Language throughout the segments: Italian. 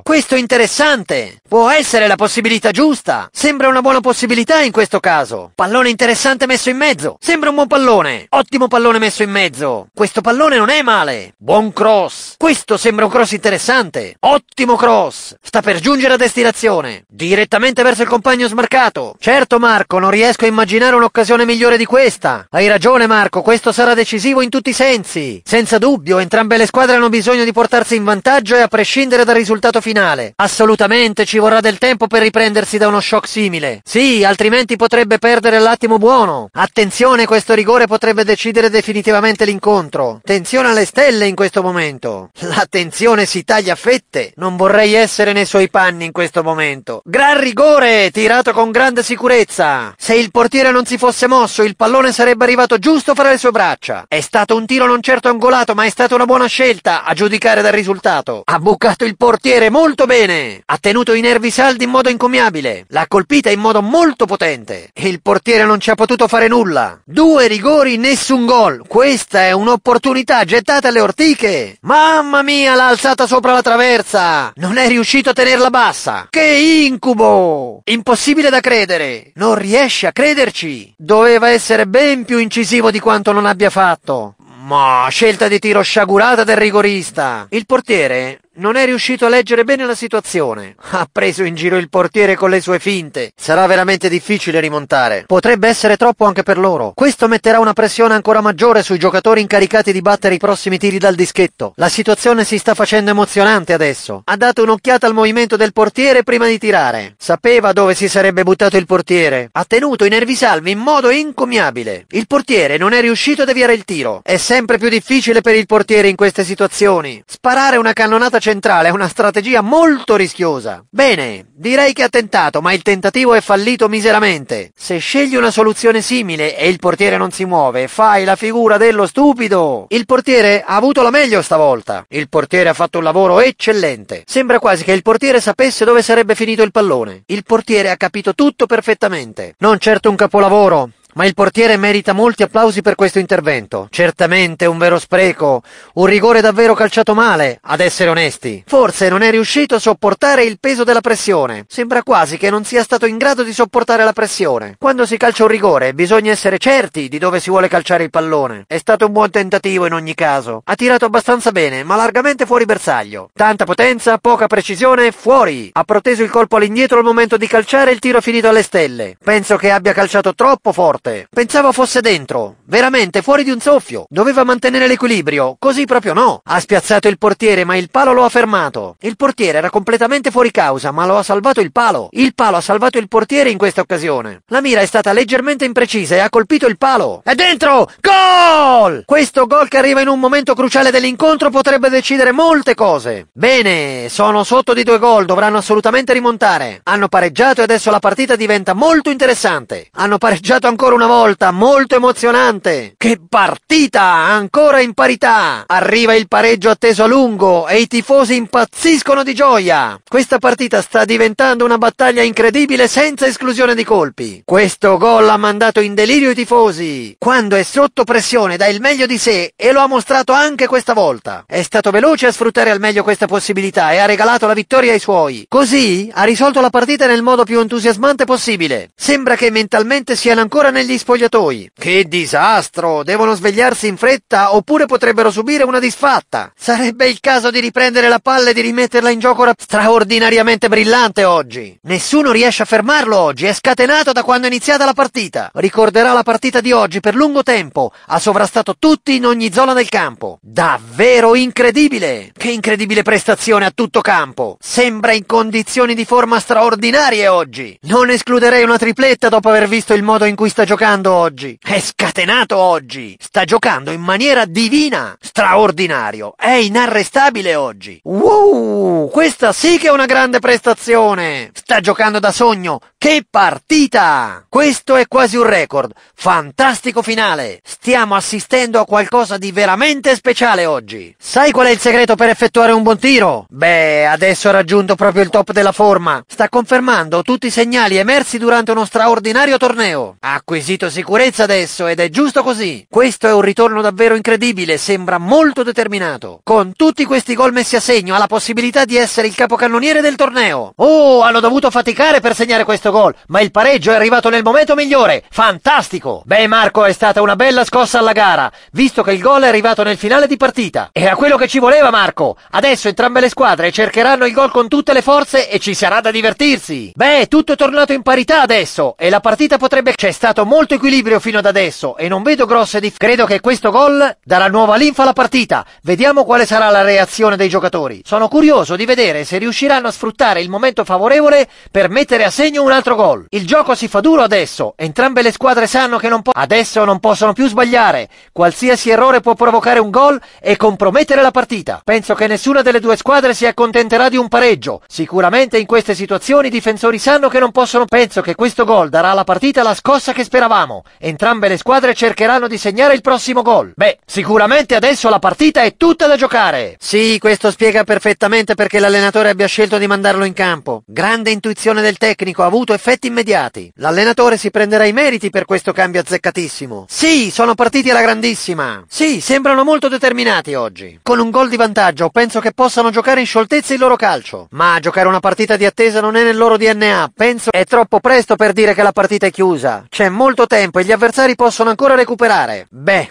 Questo è interessante! Può essere la possibilità giusta! Sembra una buona possibilità in questo caso! Pallone interessante messo in mezzo! Sembra un buon pallone! Ottimo pallone messo in mezzo! Questo pallone non è male! Buon cross! Questo sembra un cross interessante! Ottimo cross! Sta per giungere a destinazione! Direttamente verso il compagno smarcato! Certo Marco, non riesco a immaginare un'occasione migliore di questa! Hai ragione Marco, questo sarà decisivo in tutti i sensi! Senza dubbio, entrambe le squadre hanno bisogno di portarsi in vantaggio e a prescindere dal risultato finale finale. Assolutamente ci vorrà del tempo per riprendersi da uno shock simile. Sì, altrimenti potrebbe perdere l'attimo buono. Attenzione, questo rigore potrebbe decidere definitivamente l'incontro. Tensione alle stelle in questo momento. La tensione si taglia a fette. Non vorrei essere nei suoi panni in questo momento. Gran rigore, tirato con grande sicurezza. Se il portiere non si fosse mosso, il pallone sarebbe arrivato giusto fra le sue braccia. È stato un tiro non certo angolato, ma è stata una buona scelta, a giudicare dal risultato. Ha bucato il portiere molto bene. Ha tenuto i nervi saldi in modo incommiabile. L'ha colpita in modo molto potente. e Il portiere non ci ha potuto fare nulla. Due rigori, nessun gol. Questa è un'opportunità gettata alle ortiche. Mamma mia, l'ha alzata sopra la traversa. Non è riuscito a tenerla bassa. Che incubo! Impossibile da credere. Non riesce a crederci. Doveva essere ben più incisivo di quanto non abbia fatto. Ma scelta di tiro sciagurata del rigorista. Il portiere non è riuscito a leggere bene la situazione. Ha preso in giro il portiere con le sue finte. Sarà veramente difficile rimontare. Potrebbe essere troppo anche per loro. Questo metterà una pressione ancora maggiore sui giocatori incaricati di battere i prossimi tiri dal dischetto. La situazione si sta facendo emozionante adesso. Ha dato un'occhiata al movimento del portiere prima di tirare. Sapeva dove si sarebbe buttato il portiere. Ha tenuto i nervi salvi in modo incommiabile. Il portiere non è riuscito a deviare il tiro. È sempre più difficile per il portiere in queste situazioni. Sparare una cannonata centrale è una strategia molto rischiosa. Bene, direi che ha tentato, ma il tentativo è fallito miseramente. Se scegli una soluzione simile e il portiere non si muove, fai la figura dello stupido. Il portiere ha avuto la meglio stavolta. Il portiere ha fatto un lavoro eccellente. Sembra quasi che il portiere sapesse dove sarebbe finito il pallone. Il portiere ha capito tutto perfettamente. Non certo un capolavoro, ma il portiere merita molti applausi per questo intervento. Certamente un vero spreco, un rigore davvero calciato male, ad essere onesti. Forse non è riuscito a sopportare il peso della pressione. Sembra quasi che non sia stato in grado di sopportare la pressione. Quando si calcia un rigore bisogna essere certi di dove si vuole calciare il pallone. È stato un buon tentativo in ogni caso. Ha tirato abbastanza bene, ma largamente fuori bersaglio. Tanta potenza, poca precisione, fuori. Ha proteso il colpo all'indietro al momento di calciare e il tiro finito alle stelle. Penso che abbia calciato troppo forte forte. Pensavo fosse dentro, veramente fuori di un soffio. Doveva mantenere l'equilibrio, così proprio no. Ha spiazzato il portiere, ma il palo lo ha fermato. Il portiere era completamente fuori causa, ma lo ha salvato il palo. Il palo ha salvato il portiere in questa occasione. La mira è stata leggermente imprecisa e ha colpito il palo. È dentro! Gol! Questo gol che arriva in un momento cruciale dell'incontro potrebbe decidere molte cose. Bene, sono sotto di due gol, dovranno assolutamente rimontare. Hanno pareggiato e adesso la partita diventa molto interessante. Hanno pareggiato ancora ancora una volta molto emozionante. Che partita! Ancora in parità! Arriva il pareggio atteso a lungo e i tifosi impazziscono di gioia. Questa partita sta diventando una battaglia incredibile senza esclusione di colpi. Questo gol ha mandato in delirio i tifosi. Quando è sotto pressione dà il meglio di sé e lo ha mostrato anche questa volta. È stato veloce a sfruttare al meglio questa possibilità e ha regalato la vittoria ai suoi. Così ha risolto la partita nel modo più entusiasmante possibile. Sembra che mentalmente siano ancora nel negli spogliatoi. Che disastro! Devono svegliarsi in fretta oppure potrebbero subire una disfatta. Sarebbe il caso di riprendere la palla e di rimetterla in gioco straordinariamente brillante oggi. Nessuno riesce a fermarlo oggi, è scatenato da quando è iniziata la partita. Ricorderà la partita di oggi per lungo tempo, ha sovrastato tutti in ogni zona del campo. Davvero incredibile! Che incredibile prestazione a tutto campo! Sembra in condizioni di forma straordinarie oggi. Non escluderei una tripletta dopo aver visto il modo in cui sta giocando oggi, è scatenato oggi, sta giocando in maniera divina, straordinario, è inarrestabile oggi. Wow, questa sì che è una grande prestazione, sta giocando da sogno, che partita! Questo è quasi un record, fantastico finale, stiamo assistendo a qualcosa di veramente speciale oggi. Sai qual è il segreto per effettuare un buon tiro? Beh, adesso ha raggiunto proprio il top della forma, sta confermando tutti i segnali emersi durante uno straordinario torneo. Acquisito acquisito sicurezza adesso ed è giusto così. Questo è un ritorno davvero incredibile, sembra molto determinato. Con tutti questi gol messi a segno ha la possibilità di essere il capocannoniere del torneo. Oh, hanno dovuto faticare per segnare questo gol, ma il pareggio è arrivato nel momento migliore. Fantastico! Beh Marco, è stata una bella scossa alla gara, visto che il gol è arrivato nel finale di partita. Era quello che ci voleva Marco. Adesso entrambe le squadre cercheranno il gol con tutte le forze e ci sarà da divertirsi. Beh, tutto è tornato in parità adesso e la partita potrebbe... C'è stato molto equilibrio fino ad adesso e non vedo grosse differenze. Credo che questo gol darà nuova linfa alla partita. Vediamo quale sarà la reazione dei giocatori. Sono curioso di vedere se riusciranno a sfruttare il momento favorevole per mettere a segno un altro gol. Il gioco si fa duro adesso. Entrambe le squadre sanno che non adesso non possono più sbagliare. Qualsiasi errore può provocare un gol e compromettere la partita. Penso che nessuna delle due squadre si accontenterà di un pareggio. Sicuramente in queste situazioni i difensori sanno che non possono. Penso che questo gol darà alla partita la scossa che speriamo speravamo. Entrambe le squadre cercheranno di segnare il prossimo gol. Beh, sicuramente adesso la partita è tutta da giocare. Sì, questo spiega perfettamente perché l'allenatore abbia scelto di mandarlo in campo. Grande intuizione del tecnico, ha avuto effetti immediati. L'allenatore si prenderà i meriti per questo cambio azzeccatissimo. Sì, sono partiti alla grandissima. Sì, sembrano molto determinati oggi. Con un gol di vantaggio penso che possano giocare in scioltezza il loro calcio. Ma giocare una partita di attesa non è nel loro DNA. Penso è troppo presto per dire che la partita è chiusa. C'è molto molto tempo e gli avversari possono ancora recuperare. Beh,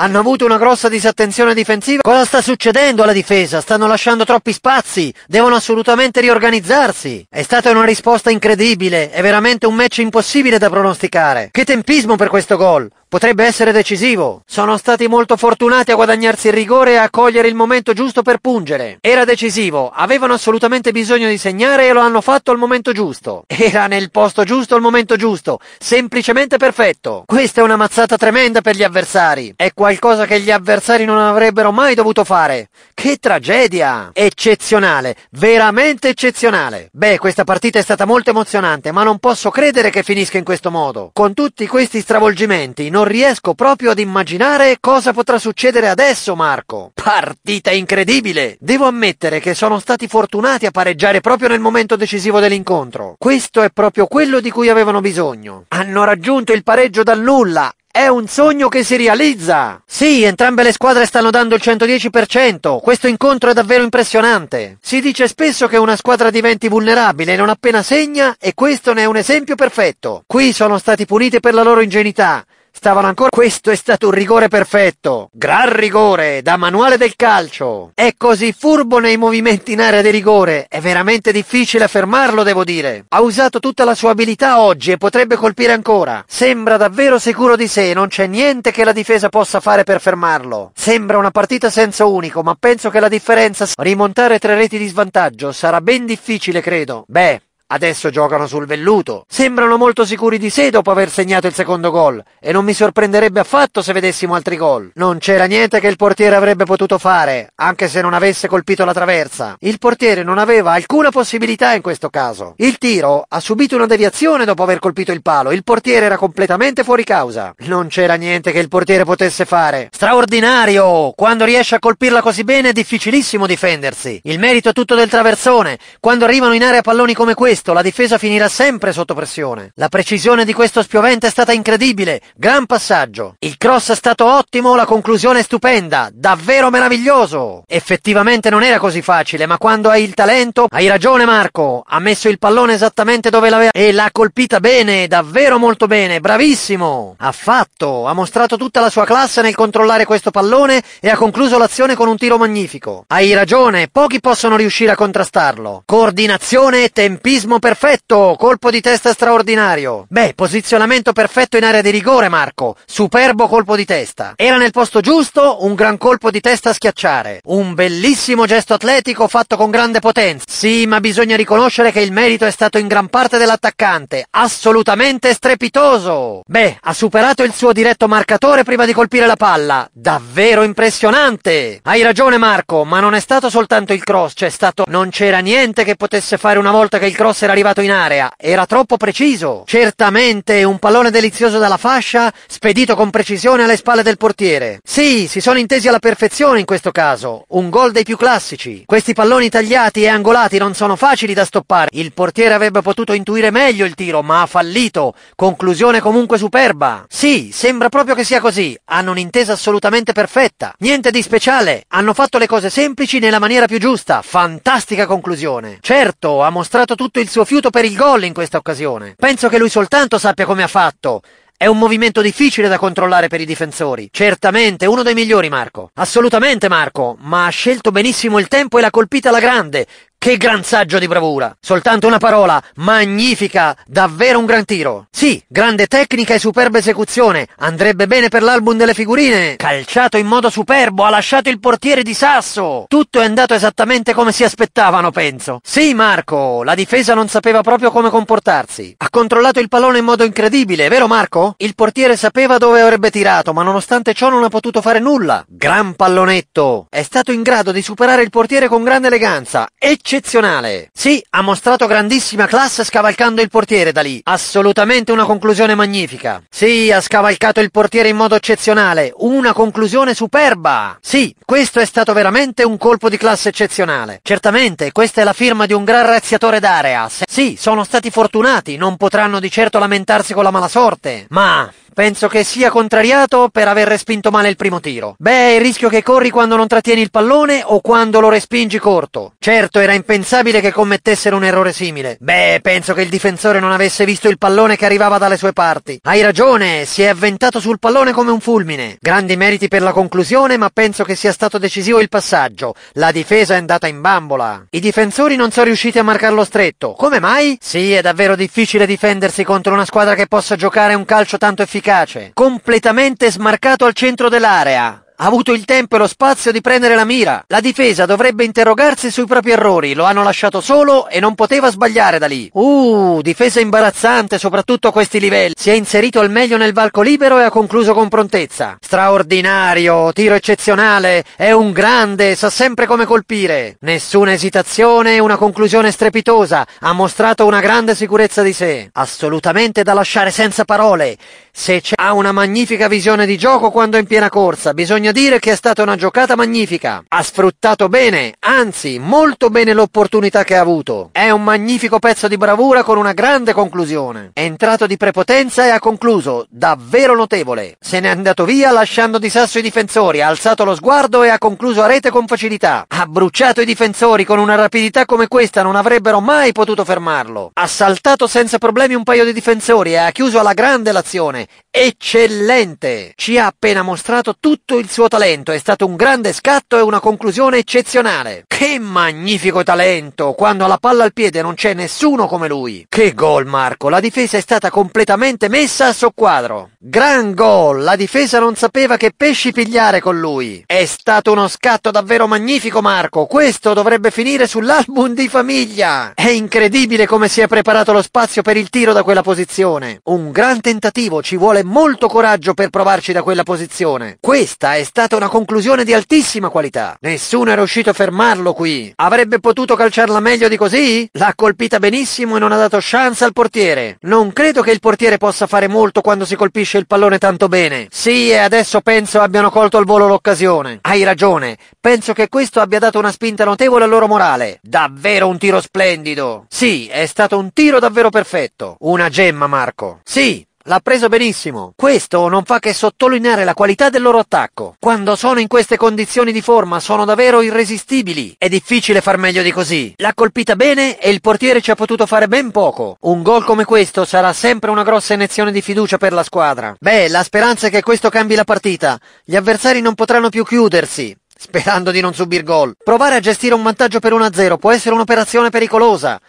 hanno avuto una grossa disattenzione difensiva. Cosa sta succedendo alla difesa? Stanno lasciando troppi spazi. Devono assolutamente riorganizzarsi. È stata una risposta incredibile. È veramente un match impossibile da pronosticare. Che tempismo per questo gol. Potrebbe essere decisivo. Sono stati molto fortunati a guadagnarsi il rigore e a cogliere il momento giusto per pungere. Era decisivo, avevano assolutamente bisogno di segnare e lo hanno fatto al momento giusto. Era nel posto giusto al momento giusto, semplicemente perfetto. Questa è una mazzata tremenda per gli avversari. È qualcosa che gli avversari non avrebbero mai dovuto fare. Che tragedia! Eccezionale, veramente eccezionale. Beh, questa partita è stata molto emozionante, ma non posso credere che finisca in questo modo. Con tutti questi stravolgimenti, non non riesco proprio ad immaginare cosa potrà succedere adesso, Marco. Partita incredibile! Devo ammettere che sono stati fortunati a pareggiare proprio nel momento decisivo dell'incontro. Questo è proprio quello di cui avevano bisogno. Hanno raggiunto il pareggio dal nulla è un sogno che si realizza! Sì, entrambe le squadre stanno dando il 110%. Questo incontro è davvero impressionante. Si dice spesso che una squadra diventi vulnerabile non appena segna e questo ne è un esempio perfetto. Qui sono stati puniti per la loro ingenuità Stavano ancora... Questo è stato un rigore perfetto! Gran rigore, da manuale del calcio! È così furbo nei movimenti in area di rigore, è veramente difficile fermarlo, devo dire. Ha usato tutta la sua abilità oggi e potrebbe colpire ancora. Sembra davvero sicuro di sé, non c'è niente che la difesa possa fare per fermarlo. Sembra una partita senza unico, ma penso che la differenza... Rimontare tre reti di svantaggio sarà ben difficile, credo. Beh, Adesso giocano sul velluto. Sembrano molto sicuri di sé dopo aver segnato il secondo gol e non mi sorprenderebbe affatto se vedessimo altri gol. Non c'era niente che il portiere avrebbe potuto fare, anche se non avesse colpito la traversa. Il portiere non aveva alcuna possibilità in questo caso. Il tiro ha subito una deviazione dopo aver colpito il palo. Il portiere era completamente fuori causa. Non c'era niente che il portiere potesse fare. Straordinario! Quando riesce a colpirla così bene è difficilissimo difendersi. Il merito è tutto del traversone. Quando arrivano in area palloni come questi questo la difesa finirà sempre sotto pressione. La precisione di questo spiovente è stata incredibile, gran passaggio. Il cross è stato ottimo, la conclusione è stupenda, davvero meraviglioso. Effettivamente non era così facile, ma quando hai il talento, hai ragione Marco, ha messo il pallone esattamente dove l'aveva e l'ha colpita bene, davvero molto bene, bravissimo. Ha fatto, ha mostrato tutta la sua classe nel controllare questo pallone e ha concluso l'azione con un tiro magnifico. Hai ragione, pochi possono riuscire a contrastarlo. Coordinazione e tempismo Dinamismo perfetto, colpo di testa straordinario. Beh, posizionamento perfetto in area di rigore, Marco. Superbo colpo di testa. Era nel posto giusto, un gran colpo di testa a schiacciare. Un bellissimo gesto atletico fatto con grande potenza. Sì, ma bisogna riconoscere che il merito è stato in gran parte dell'attaccante. Assolutamente strepitoso. Beh, ha superato il suo diretto marcatore prima di colpire la palla. Davvero impressionante. Hai ragione, Marco, ma non è stato soltanto il cross, c'è stato... Non c'era niente che potesse fare una volta che il cross essere arrivato in area, era troppo preciso. Certamente un pallone delizioso dalla fascia, spedito con precisione alle spalle del portiere. Sì, si sono intesi alla perfezione in questo caso, un gol dei più classici. Questi palloni tagliati e angolati non sono facili da stoppare. Il portiere avrebbe potuto intuire meglio il tiro, ma ha fallito. Conclusione comunque superba. Sì, sembra proprio che sia così. Hanno un'intesa assolutamente perfetta. Niente di speciale. Hanno fatto le cose semplici nella maniera più giusta. Fantastica conclusione. Certo, ha mostrato tutto il il suo fiuto per il gol in questa occasione. Penso che lui soltanto sappia come ha fatto. È un movimento difficile da controllare per i difensori. Certamente, uno dei migliori, Marco. Assolutamente, Marco, ma ha scelto benissimo il tempo e l'ha colpita alla grande, che gran saggio di bravura! Soltanto una parola, magnifica, davvero un gran tiro. Sì, grande tecnica e superba esecuzione, andrebbe bene per l'album delle figurine. Calciato in modo superbo, ha lasciato il portiere di sasso. Tutto è andato esattamente come si aspettavano, penso. Sì, Marco, la difesa non sapeva proprio come comportarsi. Ha controllato il pallone in modo incredibile, vero Marco? Il portiere sapeva dove avrebbe tirato, ma nonostante ciò non ha potuto fare nulla. Gran pallonetto! È stato in grado di superare il portiere con grande eleganza. E eccezionale. Sì, ha mostrato grandissima classe scavalcando il portiere da lì. Assolutamente una conclusione magnifica. Sì, ha scavalcato il portiere in modo eccezionale. Una conclusione superba. Sì, questo è stato veramente un colpo di classe eccezionale. Certamente, questa è la firma di un gran razziatore d'area. Sì, sono stati fortunati, non potranno di certo lamentarsi con la mala sorte. Ma... Penso che sia contrariato per aver respinto male il primo tiro. Beh, è il rischio che corri quando non trattieni il pallone o quando lo respingi corto. Certo, era impensabile che commettessero un errore simile. Beh, penso che il difensore non avesse visto il pallone che arrivava dalle sue parti. Hai ragione, si è avventato sul pallone come un fulmine. Grandi meriti per la conclusione, ma penso che sia stato decisivo il passaggio. La difesa è andata in bambola. I difensori non sono riusciti a marcarlo stretto. Come mai? Sì, è davvero difficile difendersi contro una squadra che possa giocare un calcio tanto efficace efficace, completamente smarcato al centro dell'area ha avuto il tempo e lo spazio di prendere la mira. La difesa dovrebbe interrogarsi sui propri errori, lo hanno lasciato solo e non poteva sbagliare da lì. Uh, difesa imbarazzante, soprattutto a questi livelli. Si è inserito al meglio nel valco libero e ha concluso con prontezza. Straordinario, tiro eccezionale, è un grande, sa sempre come colpire. Nessuna esitazione, una conclusione strepitosa, ha mostrato una grande sicurezza di sé. Assolutamente da lasciare senza parole. Se c'è ha una magnifica visione di gioco quando è in piena corsa, bisogna bisogna dire che è stata una giocata magnifica. Ha sfruttato bene, anzi molto bene l'opportunità che ha avuto. È un magnifico pezzo di bravura con una grande conclusione. È entrato di prepotenza e ha concluso, davvero notevole. Se n'è andato via lasciando di sasso i difensori, ha alzato lo sguardo e ha concluso a rete con facilità. Ha bruciato i difensori con una rapidità come questa non avrebbero mai potuto fermarlo. Ha saltato senza problemi un paio di difensori e ha chiuso alla grande l'azione. Eccellente! Ci ha appena mostrato tutto il suo suo talento è stato un grande scatto e una conclusione eccezionale. Che magnifico talento! Quando la palla al piede non c'è nessuno come lui. Che gol Marco! La difesa è stata completamente messa a soqquadro. Gran gol! La difesa non sapeva che pesci pigliare con lui. È stato uno scatto davvero magnifico Marco. Questo dovrebbe finire sull'album di famiglia. È incredibile come si è preparato lo spazio per il tiro da quella posizione. Un gran tentativo, ci vuole molto coraggio per provarci da quella posizione. Questa è stata una conclusione di altissima qualità. Nessuno era riuscito a fermarlo qui. Avrebbe potuto calciarla meglio di così? L'ha colpita benissimo e non ha dato chance al portiere. Non credo che il portiere possa fare molto quando si colpisce il pallone tanto bene. Sì, e adesso penso abbiano colto al volo l'occasione. Hai ragione. Penso che questo abbia dato una spinta notevole al loro morale. Davvero un tiro splendido. Sì, è stato un tiro davvero perfetto. Una gemma, Marco. Sì, l'ha preso benissimo. Questo non fa che sottolineare la qualità del loro attacco. Quando sono in queste condizioni di forma sono davvero irresistibili. È difficile far meglio di così. L'ha colpita bene e il portiere ci ha potuto fare ben poco. Un gol come questo sarà sempre una grossa iniezione di fiducia per la squadra. Beh, la speranza è che questo cambi la partita. Gli avversari non potranno più chiudersi sperando di non subir gol. Provare a gestire un vantaggio per 1-0 può essere un'operazione pericolosa.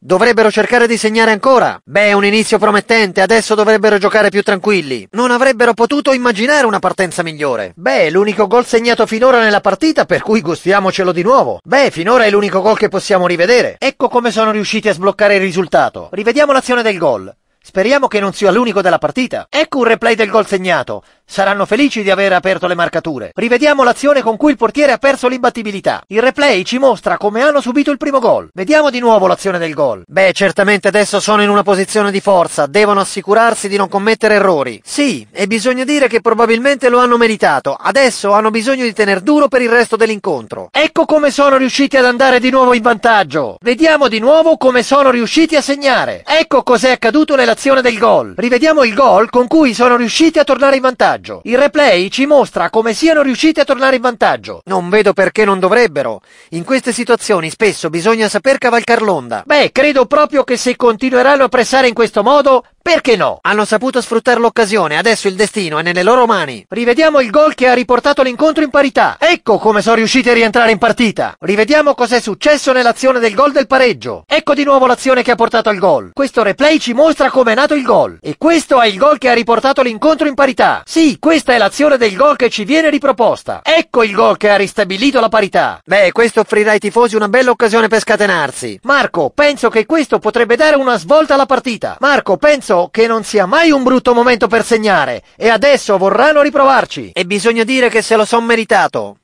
Dovrebbero cercare di segnare ancora. Beh, un inizio promettente, adesso dovrebbero giocare più tranquilli. Non avrebbero potuto immaginare una partenza migliore. Beh, l'unico gol segnato finora nella partita, per cui gustiamocelo di nuovo. Beh, finora è l'unico gol che possiamo rivedere. Ecco come sono riusciti a sbloccare il risultato. Rivediamo l'azione del gol. Speriamo che non sia l'unico della partita. Ecco un replay del gol segnato. Saranno felici di aver aperto le marcature. Rivediamo l'azione con cui il portiere ha perso l'imbattibilità. Il replay ci mostra come hanno subito il primo gol. Vediamo di nuovo l'azione del gol. Beh, certamente adesso sono in una posizione di forza, devono assicurarsi di non commettere errori. Sì, e bisogna dire che probabilmente lo hanno meritato. Adesso hanno bisogno di tenere duro per il resto dell'incontro. Ecco come sono riusciti ad andare di nuovo in vantaggio. Vediamo di nuovo come sono riusciti a segnare. Ecco cos'è accaduto nell'azione del gol. Rivediamo il gol con cui sono riusciti a tornare in vantaggio vantaggio. Il replay ci mostra come siano riusciti a tornare in vantaggio. Non vedo perché non dovrebbero. In queste situazioni spesso bisogna saper cavalcar l'onda. Beh, credo proprio che se continueranno a pressare in questo modo, perché no? Hanno saputo sfruttare l'occasione, adesso il destino è nelle loro mani. Rivediamo il gol che ha riportato l'incontro in parità. Ecco come sono riusciti a rientrare in partita. Rivediamo cos'è successo nell'azione del gol del pareggio. Ecco di nuovo l'azione che ha portato al gol. Questo replay ci mostra come è nato il gol. E questo è il gol che ha riportato l'incontro in parità. Sì, questa è l'azione del gol che ci viene riproposta. Ecco il gol che ha ristabilito la parità. Beh, questo offrirà ai tifosi una bella occasione per scatenarsi. Marco, penso che questo potrebbe dare una svolta alla partita. Marco, penso Spero che non sia mai un brutto momento per segnare e adesso vorranno riprovarci. E bisogna dire che se lo son meritato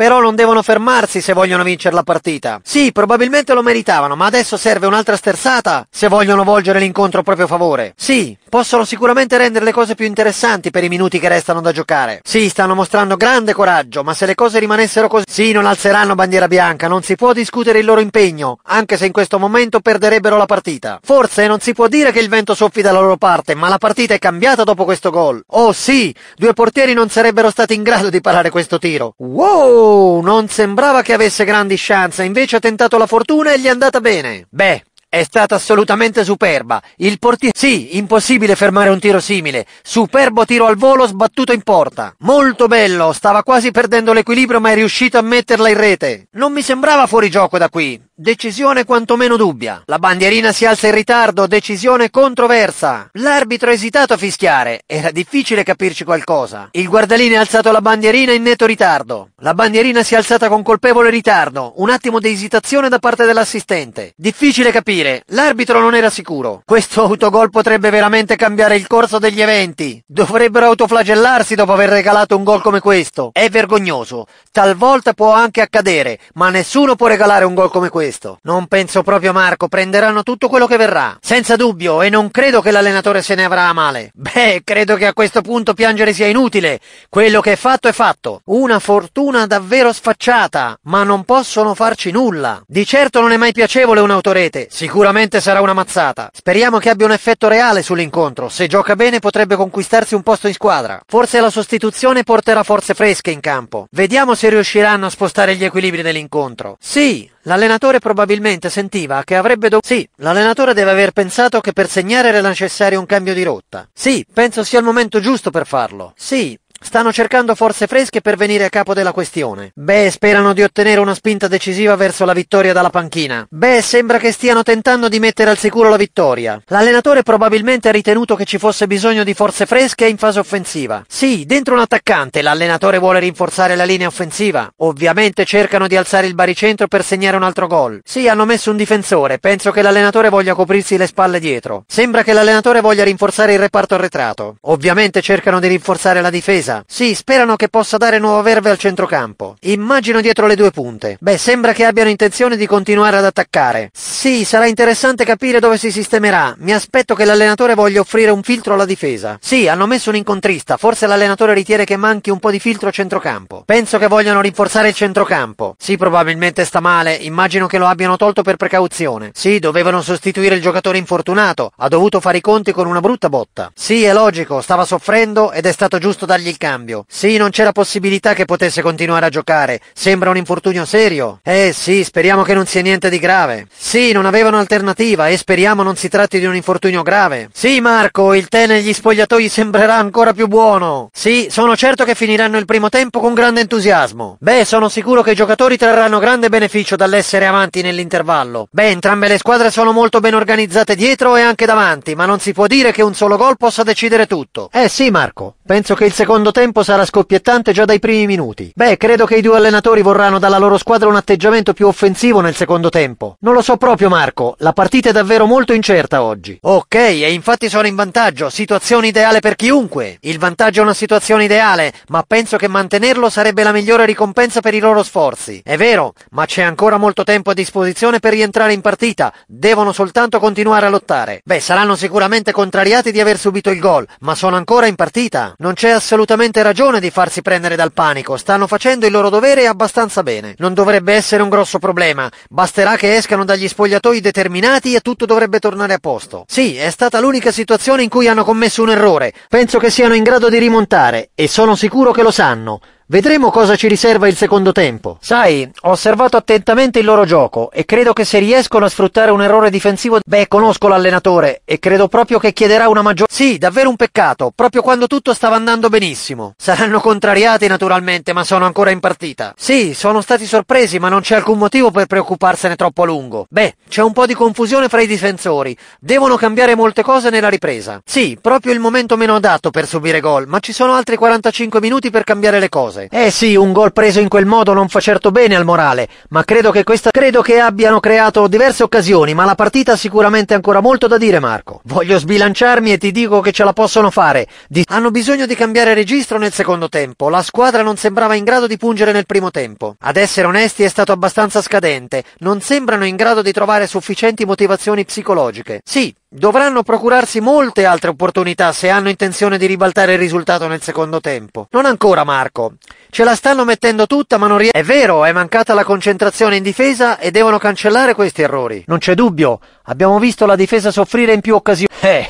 però non devono fermarsi se vogliono vincere la partita. Sì, probabilmente lo meritavano, ma adesso serve un'altra sterzata se vogliono volgere l'incontro a proprio favore. Sì, possono sicuramente rendere le cose più interessanti per i minuti che restano da giocare. Sì, stanno mostrando grande coraggio, ma se le cose rimanessero così... Sì, non alzeranno bandiera bianca, non si può discutere il loro impegno, anche se in questo momento perderebbero la partita. Forse non si può dire che il vento soffi dalla loro parte, ma la partita è cambiata dopo questo gol. Oh sì, due portieri non sarebbero stati in grado di parare questo tiro. Wow! Oh, non sembrava che avesse grandi chance, invece ha tentato la fortuna e gli è andata bene. Beh, è stata assolutamente superba. Il portiere... Sì, impossibile fermare un tiro simile. Superbo tiro al volo sbattuto in porta. Molto bello, stava quasi perdendo l'equilibrio ma è riuscito a metterla in rete. Non mi sembrava fuori gioco da qui. Decisione quantomeno dubbia. La bandierina si alza in ritardo, decisione controversa. L'arbitro ha esitato a fischiare, era difficile capirci qualcosa. Il guardaline ha alzato la bandierina in netto ritardo. La bandierina si è alzata con colpevole ritardo, un attimo di esitazione da parte dell'assistente. Difficile capire, l'arbitro non era sicuro. Questo autogol potrebbe veramente cambiare il corso degli eventi. Dovrebbero autoflagellarsi dopo aver regalato un gol come questo. È vergognoso. Talvolta può anche accadere, ma nessuno può regalare un gol come questo questo. Non penso proprio Marco, prenderanno tutto quello che verrà. Senza dubbio, e non credo che l'allenatore se ne avrà a male. Beh, credo che a questo punto piangere sia inutile. Quello che è fatto è fatto. Una fortuna davvero sfacciata, ma non possono farci nulla. Di certo non è mai piacevole un'autorete, sicuramente sarà una mazzata. Speriamo che abbia un effetto reale sull'incontro, se gioca bene potrebbe conquistarsi un posto in squadra. Forse la sostituzione porterà forze fresche in campo. Vediamo se riusciranno a spostare gli equilibri dell'incontro. Sì, L'allenatore probabilmente sentiva che avrebbe dovuto... Sì, l'allenatore deve aver pensato che per segnare era necessario un cambio di rotta. Sì, penso sia il momento giusto per farlo. Sì, Stanno cercando forze fresche per venire a capo della questione. Beh, sperano di ottenere una spinta decisiva verso la vittoria dalla panchina. Beh, sembra che stiano tentando di mettere al sicuro la vittoria. L'allenatore probabilmente ha ritenuto che ci fosse bisogno di forze fresche in fase offensiva. Sì, dentro un attaccante l'allenatore vuole rinforzare la linea offensiva. Ovviamente cercano di alzare il baricentro per segnare un altro gol. Sì, hanno messo un difensore. Penso che l'allenatore voglia coprirsi le spalle dietro. Sembra che l'allenatore voglia rinforzare il reparto arretrato. Ovviamente cercano di rinforzare la difesa difesa. Sì, sperano che possa dare nuova verve al centrocampo. Immagino dietro le due punte. Beh, sembra che abbiano intenzione di continuare ad attaccare. Sì, sarà interessante capire dove si sistemerà. Mi aspetto che l'allenatore voglia offrire un filtro alla difesa. Sì, hanno messo un incontrista, forse l'allenatore ritiene che manchi un po' di filtro centrocampo. Penso che vogliano rinforzare il centrocampo. Sì, probabilmente sta male, immagino che lo abbiano tolto per precauzione. Sì, dovevano sostituire il giocatore infortunato, ha dovuto fare i conti con una brutta botta. Sì, è logico, stava soffrendo ed è stato giusto dargli il cambio. Sì, non c'era possibilità che potesse continuare a giocare. Sembra un infortunio serio. Eh sì, speriamo che non sia niente di grave. Sì, non avevano alternativa e speriamo non si tratti di un infortunio grave. Sì, Marco, il tè negli spogliatoi sembrerà ancora più buono. Sì, sono certo che finiranno il primo tempo con grande entusiasmo. Beh, sono sicuro che i giocatori trarranno grande beneficio dall'essere avanti nell'intervallo. Beh, entrambe le squadre sono molto ben organizzate dietro e anche davanti, ma non si può dire che un solo gol possa decidere tutto. Eh sì, Marco, penso che il secondo secondo tempo sarà scoppiettante già dai primi minuti. Beh, credo che i due allenatori vorranno dalla loro squadra un atteggiamento più offensivo nel secondo tempo. Non lo so proprio Marco, la partita è davvero molto incerta oggi. Ok, e infatti sono in vantaggio, situazione ideale per chiunque. Il vantaggio è una situazione ideale, ma penso che mantenerlo sarebbe la migliore ricompensa per i loro sforzi. È vero, ma c'è ancora molto tempo a disposizione per rientrare in partita, devono soltanto continuare a lottare. Beh, saranno sicuramente contrariati di aver subito il gol, ma sono ancora in partita. Non c'è assolutamente assolutamente ragione di farsi prendere dal panico, stanno facendo il loro dovere abbastanza bene. Non dovrebbe essere un grosso problema, basterà che escano dagli spogliatoi determinati e tutto dovrebbe tornare a posto. Sì, è stata l'unica situazione in cui hanno commesso un errore, penso che siano in grado di rimontare e sono sicuro che lo sanno. Vedremo cosa ci riserva il secondo tempo. Sai, ho osservato attentamente il loro gioco e credo che se riescono a sfruttare un errore difensivo, beh, conosco l'allenatore e credo proprio che chiederà una maggiore... Sì, davvero un peccato, proprio quando tutto stava andando benissimo. Saranno contrariati naturalmente, ma sono ancora in partita. Sì, sono stati sorpresi, ma non c'è alcun motivo per preoccuparsene troppo a lungo. Beh, c'è un po' di confusione fra i difensori. Devono cambiare molte cose nella ripresa. Sì, proprio il momento meno adatto per subire gol, ma ci sono altri 45 minuti per cambiare le cose cose. Eh sì, un gol preso in quel modo non fa certo bene al morale, ma credo che questa credo che abbiano creato diverse occasioni, ma la partita ha sicuramente ancora molto da dire, Marco. Voglio sbilanciarmi e ti dico che ce la possono fare. Di... Hanno bisogno di cambiare registro nel secondo tempo. La squadra non sembrava in grado di pungere nel primo tempo. Ad essere onesti è stato abbastanza scadente. Non sembrano in grado di trovare sufficienti motivazioni psicologiche. Sì, Dovranno procurarsi molte altre opportunità se hanno intenzione di ribaltare il risultato nel secondo tempo. Non ancora Marco. Ce la stanno mettendo tutta ma non riescono. È vero, è mancata la concentrazione in difesa e devono cancellare questi errori. Non c'è dubbio, abbiamo visto la difesa soffrire in più occasioni. Eh,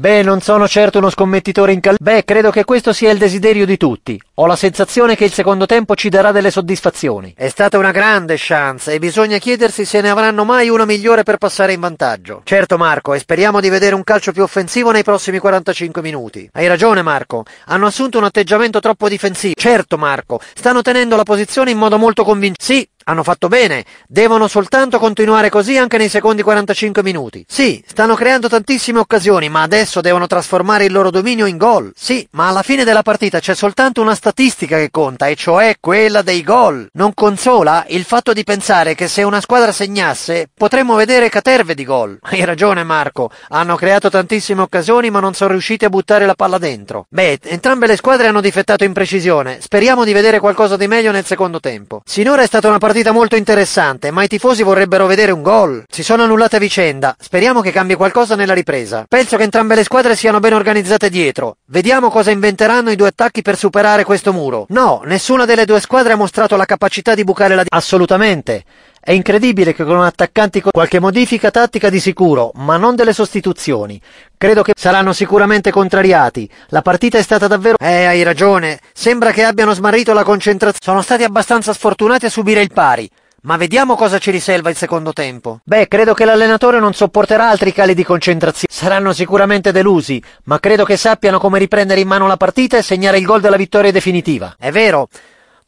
Beh, non sono certo uno scommettitore in calcio. Beh, credo che questo sia il desiderio di tutti. Ho la sensazione che il secondo tempo ci darà delle soddisfazioni. È stata una grande chance e bisogna chiedersi se ne avranno mai una migliore per passare in vantaggio. Certo Marco, e speriamo di vedere un calcio più offensivo nei prossimi 45 minuti. Hai ragione Marco, hanno assunto un atteggiamento troppo difensivo. Certo Marco, stanno tenendo la posizione in modo molto convincente. Sì, hanno fatto bene, devono soltanto continuare così anche nei secondi 45 minuti. Sì, stanno creando tantissime occasioni, ma adesso devono trasformare il loro dominio in gol. Sì, ma alla fine della partita c'è soltanto una statistica che conta, e cioè quella dei gol. Non consola il fatto di pensare che se una squadra segnasse potremmo vedere caterve di gol. Hai ragione Marco, hanno creato tantissime occasioni ma non sono riusciti a buttare la palla dentro. Beh, entrambe le squadre hanno difettato in precisione, speriamo di vedere qualcosa di meglio nel secondo tempo. Sinora è stata una partita partita molto interessante, ma i tifosi vorrebbero vedere un gol. Si sono annullate a vicenda. Speriamo che cambi qualcosa nella ripresa. Penso che entrambe le squadre siano ben organizzate dietro. Vediamo cosa inventeranno i due attacchi per superare questo muro. No, nessuna delle due squadre ha mostrato la capacità di bucare la difesa. Assolutamente. È incredibile che con un attaccante qualche modifica tattica di sicuro, ma non delle sostituzioni. Credo che saranno sicuramente contrariati. La partita è stata davvero... Eh, hai ragione. Sembra che abbiano smarrito la concentrazione. Sono stati abbastanza sfortunati a subire il pari. Ma vediamo cosa ci riserva il secondo tempo. Beh, credo che l'allenatore non sopporterà altri cali di concentrazione. Saranno sicuramente delusi, ma credo che sappiano come riprendere in mano la partita e segnare il gol della vittoria definitiva. È vero.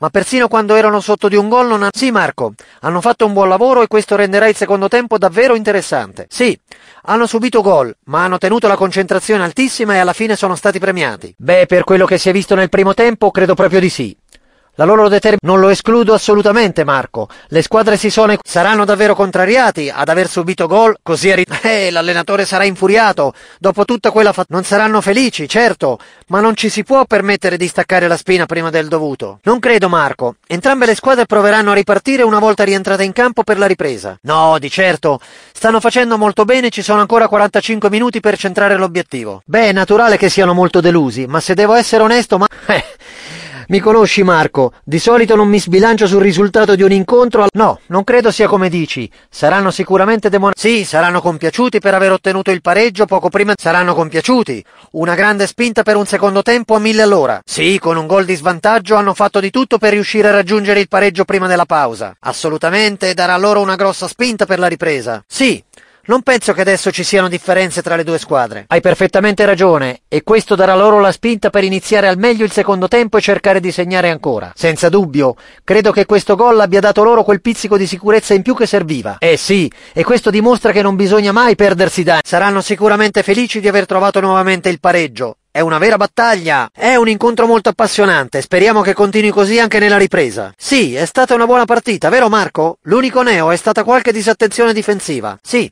Ma persino quando erano sotto di un gol non hanno... Sì Marco, hanno fatto un buon lavoro e questo renderà il secondo tempo davvero interessante. Sì, hanno subito gol, ma hanno tenuto la concentrazione altissima e alla fine sono stati premiati. Beh, per quello che si è visto nel primo tempo, credo proprio di sì. La loro determinazione non lo escludo assolutamente, Marco. Le squadre si sono saranno davvero contrariati ad aver subito gol così a rit- Eh, l'allenatore sarà infuriato. Dopo tutta quella fatta non saranno felici, certo, ma non ci si può permettere di staccare la spina prima del dovuto. Non credo, Marco. Entrambe le squadre proveranno a ripartire una volta rientrate in campo per la ripresa. No, di certo. Stanno facendo molto bene, ci sono ancora 45 minuti per centrare l'obiettivo. Beh, è naturale che siano molto delusi, ma se devo essere onesto, ma... Eh, mi conosci Marco, di solito non mi sbilancio sul risultato di un incontro, Al... no, non credo sia come dici. Saranno sicuramente demon... Sì, saranno compiaciuti per aver ottenuto il pareggio poco prima... Saranno compiaciuti. Una grande spinta per un secondo tempo a mille all'ora. Sì, con un gol di svantaggio hanno fatto di tutto per riuscire a raggiungere il pareggio prima della pausa. Assolutamente, darà loro una grossa spinta per la ripresa. Sì. Non penso che adesso ci siano differenze tra le due squadre. Hai perfettamente ragione e questo darà loro la spinta per iniziare al meglio il secondo tempo e cercare di segnare ancora. Senza dubbio, credo che questo gol abbia dato loro quel pizzico di sicurezza in più che serviva. Eh sì, e questo dimostra che non bisogna mai perdersi danni. Saranno sicuramente felici di aver trovato nuovamente il pareggio. È una vera battaglia! È un incontro molto appassionante, speriamo che continui così anche nella ripresa. Sì, è stata una buona partita, vero Marco? L'unico neo è stata qualche disattenzione difensiva. Sì,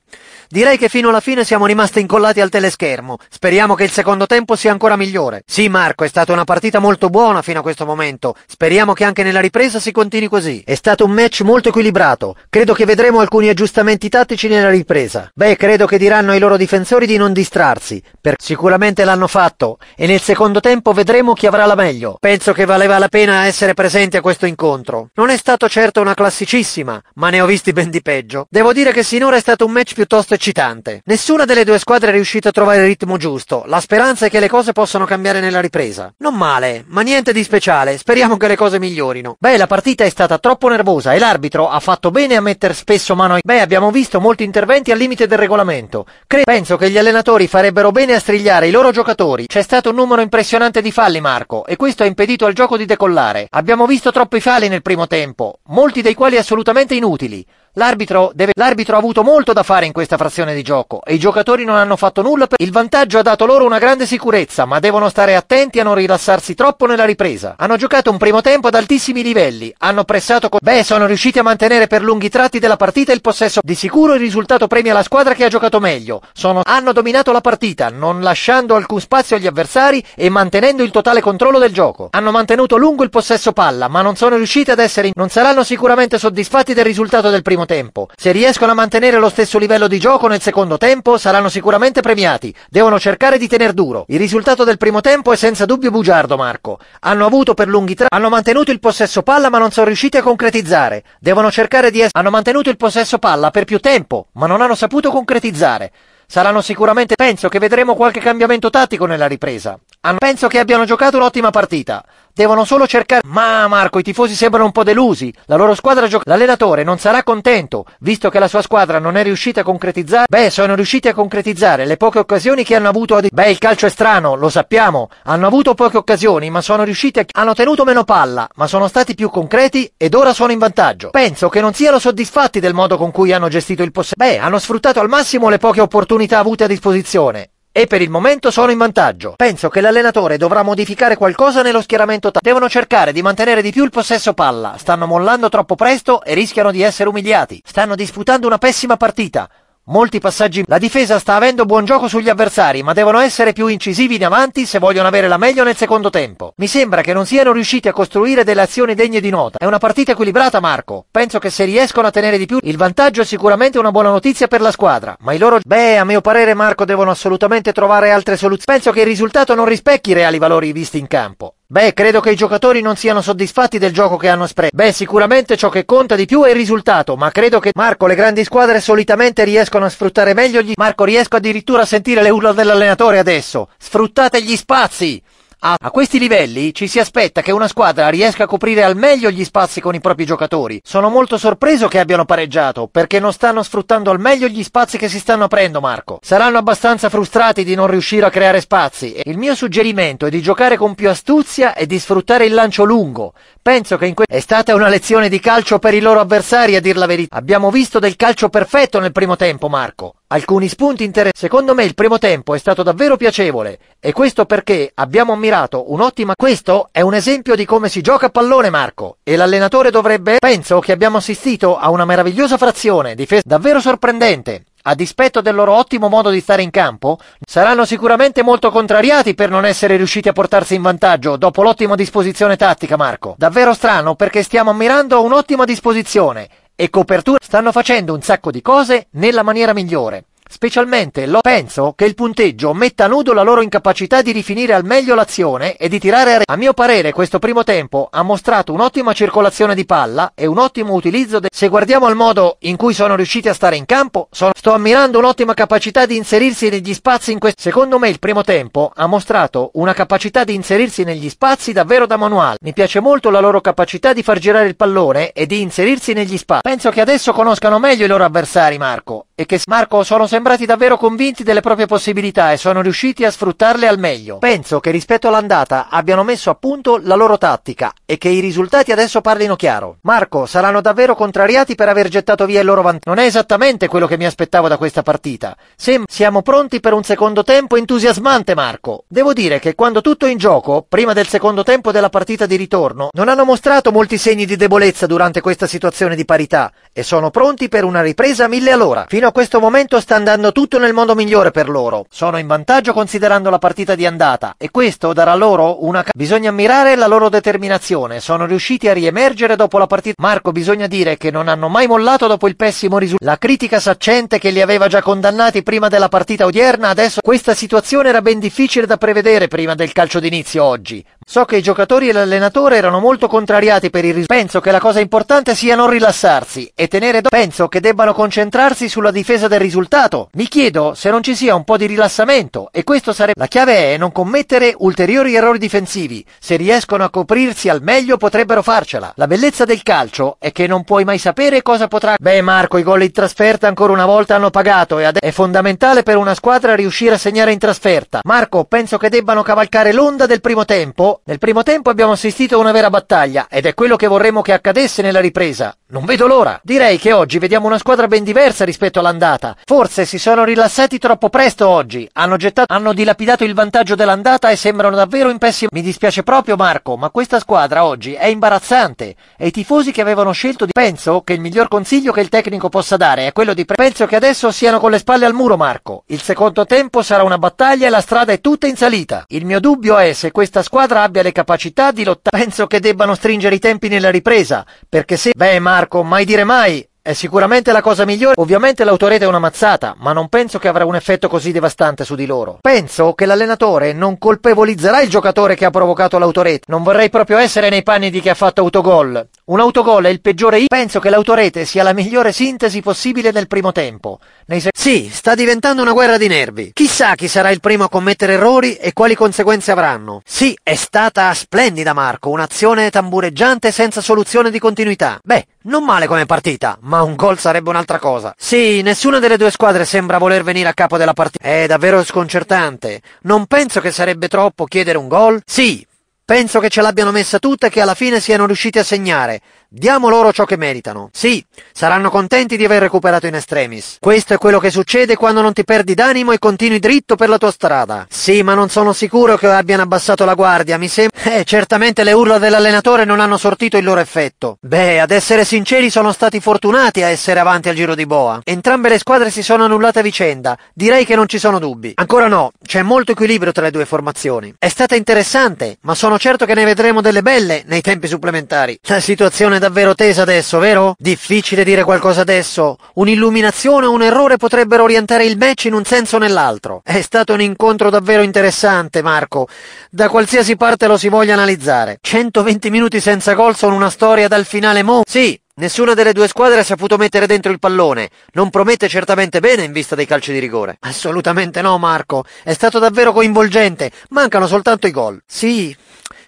direi che fino alla fine siamo rimasti incollati al teleschermo. Speriamo che il secondo tempo sia ancora migliore. Sì Marco, è stata una partita molto buona fino a questo momento. Speriamo che anche nella ripresa si continui così. È stato un match molto equilibrato. Credo che vedremo alcuni aggiustamenti tattici nella ripresa. Beh, credo che diranno ai loro difensori di non distrarsi, per sicuramente l'hanno fatto merito e nel secondo tempo vedremo chi avrà la meglio. Penso che valeva la pena essere presenti a questo incontro. Non è stato certo una classicissima, ma ne ho visti ben di peggio. Devo dire che sinora è stato un match piuttosto eccitante. Nessuna delle due squadre è riuscita a trovare il ritmo giusto. La speranza è che le cose possano cambiare nella ripresa. Non male, ma niente di speciale. Speriamo che le cose migliorino. Beh, la partita è stata troppo nervosa e l'arbitro ha fatto bene a mettere spesso mano ai... Beh, abbiamo visto molti interventi al limite del regolamento. Cre- penso che gli allenatori farebbero bene a strigliare i loro giocatori. C'è c'è stato un numero impressionante di falli, Marco, e questo ha impedito al gioco di decollare. Abbiamo visto troppi falli nel primo tempo, molti dei quali assolutamente inutili. L'arbitro, deve... L'arbitro ha avuto molto da fare in questa frazione di gioco e i giocatori non hanno fatto nulla per... Il vantaggio ha dato loro una grande sicurezza, ma devono stare attenti a non rilassarsi troppo nella ripresa. Hanno giocato un primo tempo ad altissimi livelli, hanno pressato con... Beh, sono riusciti a mantenere per lunghi tratti della partita il possesso. Di sicuro il risultato premia la squadra che ha giocato meglio. Sono... Hanno dominato la partita, non lasciando alcun spazio agli avversari e mantenendo il totale controllo del gioco. Hanno mantenuto lungo il possesso palla, ma non sono riusciti ad essere... In... Non saranno sicuramente soddisfatti del risultato del primo tempo tempo. Se riescono a mantenere lo stesso livello di gioco nel secondo tempo saranno sicuramente premiati. Devono cercare di tener duro. Il risultato del primo tempo è senza dubbio bugiardo, Marco. Hanno avuto per lunghi tratti, hanno mantenuto il possesso palla ma non sono riusciti a concretizzare. Devono cercare di essere... Hanno mantenuto il possesso palla per più tempo, ma non hanno saputo concretizzare. Saranno sicuramente... Penso che vedremo qualche cambiamento tattico nella ripresa. Ah, Penso che abbiano giocato un'ottima partita. Devono solo cercare... Ma Marco, i tifosi sembrano un po' delusi. La loro squadra gioca... L'allenatore non sarà contento, visto che la sua squadra non è riuscita a concretizzare... Beh, sono riusciti a concretizzare le poche occasioni che hanno avuto... Ad... Beh, il calcio è strano, lo sappiamo. Hanno avuto poche occasioni, ma sono riusciti a... Hanno tenuto meno palla, ma sono stati più concreti ed ora sono in vantaggio. Penso che non siano soddisfatti del modo con cui hanno gestito il possesso. Beh, hanno sfruttato al massimo le poche opportunità avute a disposizione e per il momento sono in vantaggio. Penso che l'allenatore dovrà modificare qualcosa nello schieramento Ta- Devono cercare di mantenere di più il possesso palla, stanno mollando troppo presto e rischiano di essere umiliati. Stanno disputando una pessima partita. Molti passaggi. La difesa sta avendo buon gioco sugli avversari, ma devono essere più incisivi in avanti se vogliono avere la meglio nel secondo tempo. Mi sembra che non siano riusciti a costruire delle azioni degne di nota. È una partita equilibrata, Marco. Penso che se riescono a tenere di più, il vantaggio è sicuramente una buona notizia per la squadra. Ma i loro. Beh, a mio parere, Marco, devono assolutamente trovare altre soluzioni. Penso che il risultato non rispecchi i reali valori visti in campo. Beh, credo che i giocatori non siano soddisfatti del gioco che hanno espresso. Beh, sicuramente ciò che conta di più è il risultato, ma credo che Marco, le grandi squadre solitamente riescono a sfruttare meglio gli... Marco, riesco addirittura a sentire le urla dell'allenatore adesso. Sfruttate gli spazi! A questi livelli ci si aspetta che una squadra riesca a coprire al meglio gli spazi con i propri giocatori. Sono molto sorpreso che abbiano pareggiato, perché non stanno sfruttando al meglio gli spazi che si stanno aprendo, Marco. Saranno abbastanza frustrati di non riuscire a creare spazi. Il mio suggerimento è di giocare con più astuzia e di sfruttare il lancio lungo, Penso che in questo è stata una lezione di calcio per i loro avversari, a dir la verità. Abbiamo visto del calcio perfetto nel primo tempo, Marco. Alcuni spunti interessanti. Secondo me il primo tempo è stato davvero piacevole e questo perché abbiamo ammirato un'ottima... Questo è un esempio di come si gioca a pallone, Marco, e l'allenatore dovrebbe... Penso che abbiamo assistito a una meravigliosa frazione, difesa davvero sorprendente a dispetto del loro ottimo modo di stare in campo, saranno sicuramente molto contrariati per non essere riusciti a portarsi in vantaggio dopo l'ottima disposizione tattica, Marco. Davvero strano perché stiamo ammirando un'ottima disposizione e copertura stanno facendo un sacco di cose nella maniera migliore. Specialmente lo penso che il punteggio metta a nudo la loro incapacità di rifinire al meglio l'azione e di tirare a re. A mio parere questo primo tempo ha mostrato un'ottima circolazione di palla e un ottimo utilizzo del... Se guardiamo al modo in cui sono riusciti a stare in campo, sono... sto ammirando un'ottima capacità di inserirsi negli spazi in questo... Secondo me il primo tempo ha mostrato una capacità di inserirsi negli spazi davvero da manuale. Mi piace molto la loro capacità di far girare il pallone e di inserirsi negli spazi. Penso che adesso conoscano meglio i loro avversari, Marco, e che Marco sono sembrati davvero convinti delle proprie possibilità e sono riusciti a sfruttarle al meglio. Penso che rispetto all'andata abbiano messo a punto la loro tattica e che i risultati adesso parlino chiaro. Marco, saranno davvero contrariati per aver gettato via il loro vantaggio. Non è esattamente quello che mi aspettavo da questa partita. Sem- siamo pronti per un secondo tempo entusiasmante, Marco. Devo dire che quando tutto è in gioco, prima del secondo tempo della partita di ritorno, non hanno mostrato molti segni di debolezza durante questa situazione di parità e sono pronti per una ripresa a mille all'ora. Fino a questo momento sta andando tutto nel modo migliore per loro. Sono in vantaggio considerando la partita di andata e questo darà loro una... Ca- Bisogna ammirare la loro determinazione, sono riusciti a riemergere dopo la partita. Marco, bisogna dire che non hanno mai mollato dopo il pessimo risultato. La critica saccente che li aveva già condannati prima della partita odierna, adesso questa situazione era ben difficile da prevedere prima del calcio d'inizio oggi. So che i giocatori e l'allenatore erano molto contrariati per il risultato. Penso che la cosa importante sia non rilassarsi e tenere... Do... Penso che debbano concentrarsi sulla difesa del risultato. Mi chiedo se non ci sia un po' di rilassamento e questo sarebbe... La chiave è non commettere ulteriori errori difensivi. Se riescono a coprirsi al meglio potrebbero farcela. La bellezza del calcio è che non puoi mai sapere cosa potrà... Beh Marco, i gol in trasferta ancora una volta hanno pagato e adesso è fondamentale per una squadra riuscire a segnare in trasferta. Marco, penso che debbano cavalcare l'onda del primo tempo. Nel primo tempo abbiamo assistito a una vera battaglia ed è quello che vorremmo che accadesse nella ripresa. Non vedo l'ora. Direi che oggi vediamo una squadra ben diversa rispetto alla l'andata. Forse si sono rilassati troppo presto oggi, hanno gettato, hanno dilapidato il vantaggio dell'andata e sembrano davvero in pessimo. Mi dispiace proprio Marco, ma questa squadra oggi è imbarazzante e i tifosi che avevano scelto di... Penso che il miglior consiglio che il tecnico possa dare è quello di... Pre... Penso che adesso siano con le spalle al muro Marco, il secondo tempo sarà una battaglia e la strada è tutta in salita. Il mio dubbio è se questa squadra abbia le capacità di lottare. Penso che debbano stringere i tempi nella ripresa, perché se... Beh Marco, mai dire mai, è sicuramente la cosa migliore. Ovviamente l'autorete è una mazzata, ma non penso che avrà un effetto così devastante su di loro. Penso che l'allenatore non colpevolizzerà il giocatore che ha provocato l'autorete. Non vorrei proprio essere nei panni di chi ha fatto autogol. Un autogol è il peggiore. Penso che l'autorete sia la migliore sintesi possibile nel primo tempo. Se... Sì, sta diventando una guerra di nervi. Chissà chi sarà il primo a commettere errori e quali conseguenze avranno. Sì, è stata splendida Marco, un'azione tambureggiante senza soluzione di continuità. Beh, non male come partita, ma un gol sarebbe un'altra cosa. Sì, nessuna delle due squadre sembra voler venire a capo della partita. È davvero sconcertante. Non penso che sarebbe troppo chiedere un gol. Sì, Penso che ce l'abbiano messa tutta e che alla fine siano riusciti a segnare. Diamo loro ciò che meritano. Sì, saranno contenti di aver recuperato in extremis. Questo è quello che succede quando non ti perdi d'animo e continui dritto per la tua strada. Sì, ma non sono sicuro che abbiano abbassato la guardia, mi sembra... Eh, certamente le urla dell'allenatore non hanno sortito il loro effetto. Beh, ad essere sinceri sono stati fortunati a essere avanti al giro di boa. Entrambe le squadre si sono annullate a vicenda. Direi che non ci sono dubbi. Ancora no, c'è molto equilibrio tra le due formazioni. È stata interessante, ma sono certo che ne vedremo delle belle nei tempi supplementari. La situazione situazione davvero tesa adesso, vero? Difficile dire qualcosa adesso. Un'illuminazione o un errore potrebbero orientare il match in un senso o nell'altro. È stato un incontro davvero interessante, Marco. Da qualsiasi parte lo si voglia analizzare. 120 minuti senza gol sono una storia dal finale mo. Sì, Nessuna delle due squadre ha saputo mettere dentro il pallone. Non promette certamente bene in vista dei calci di rigore. Assolutamente no, Marco. È stato davvero coinvolgente. Mancano soltanto i gol. Sì.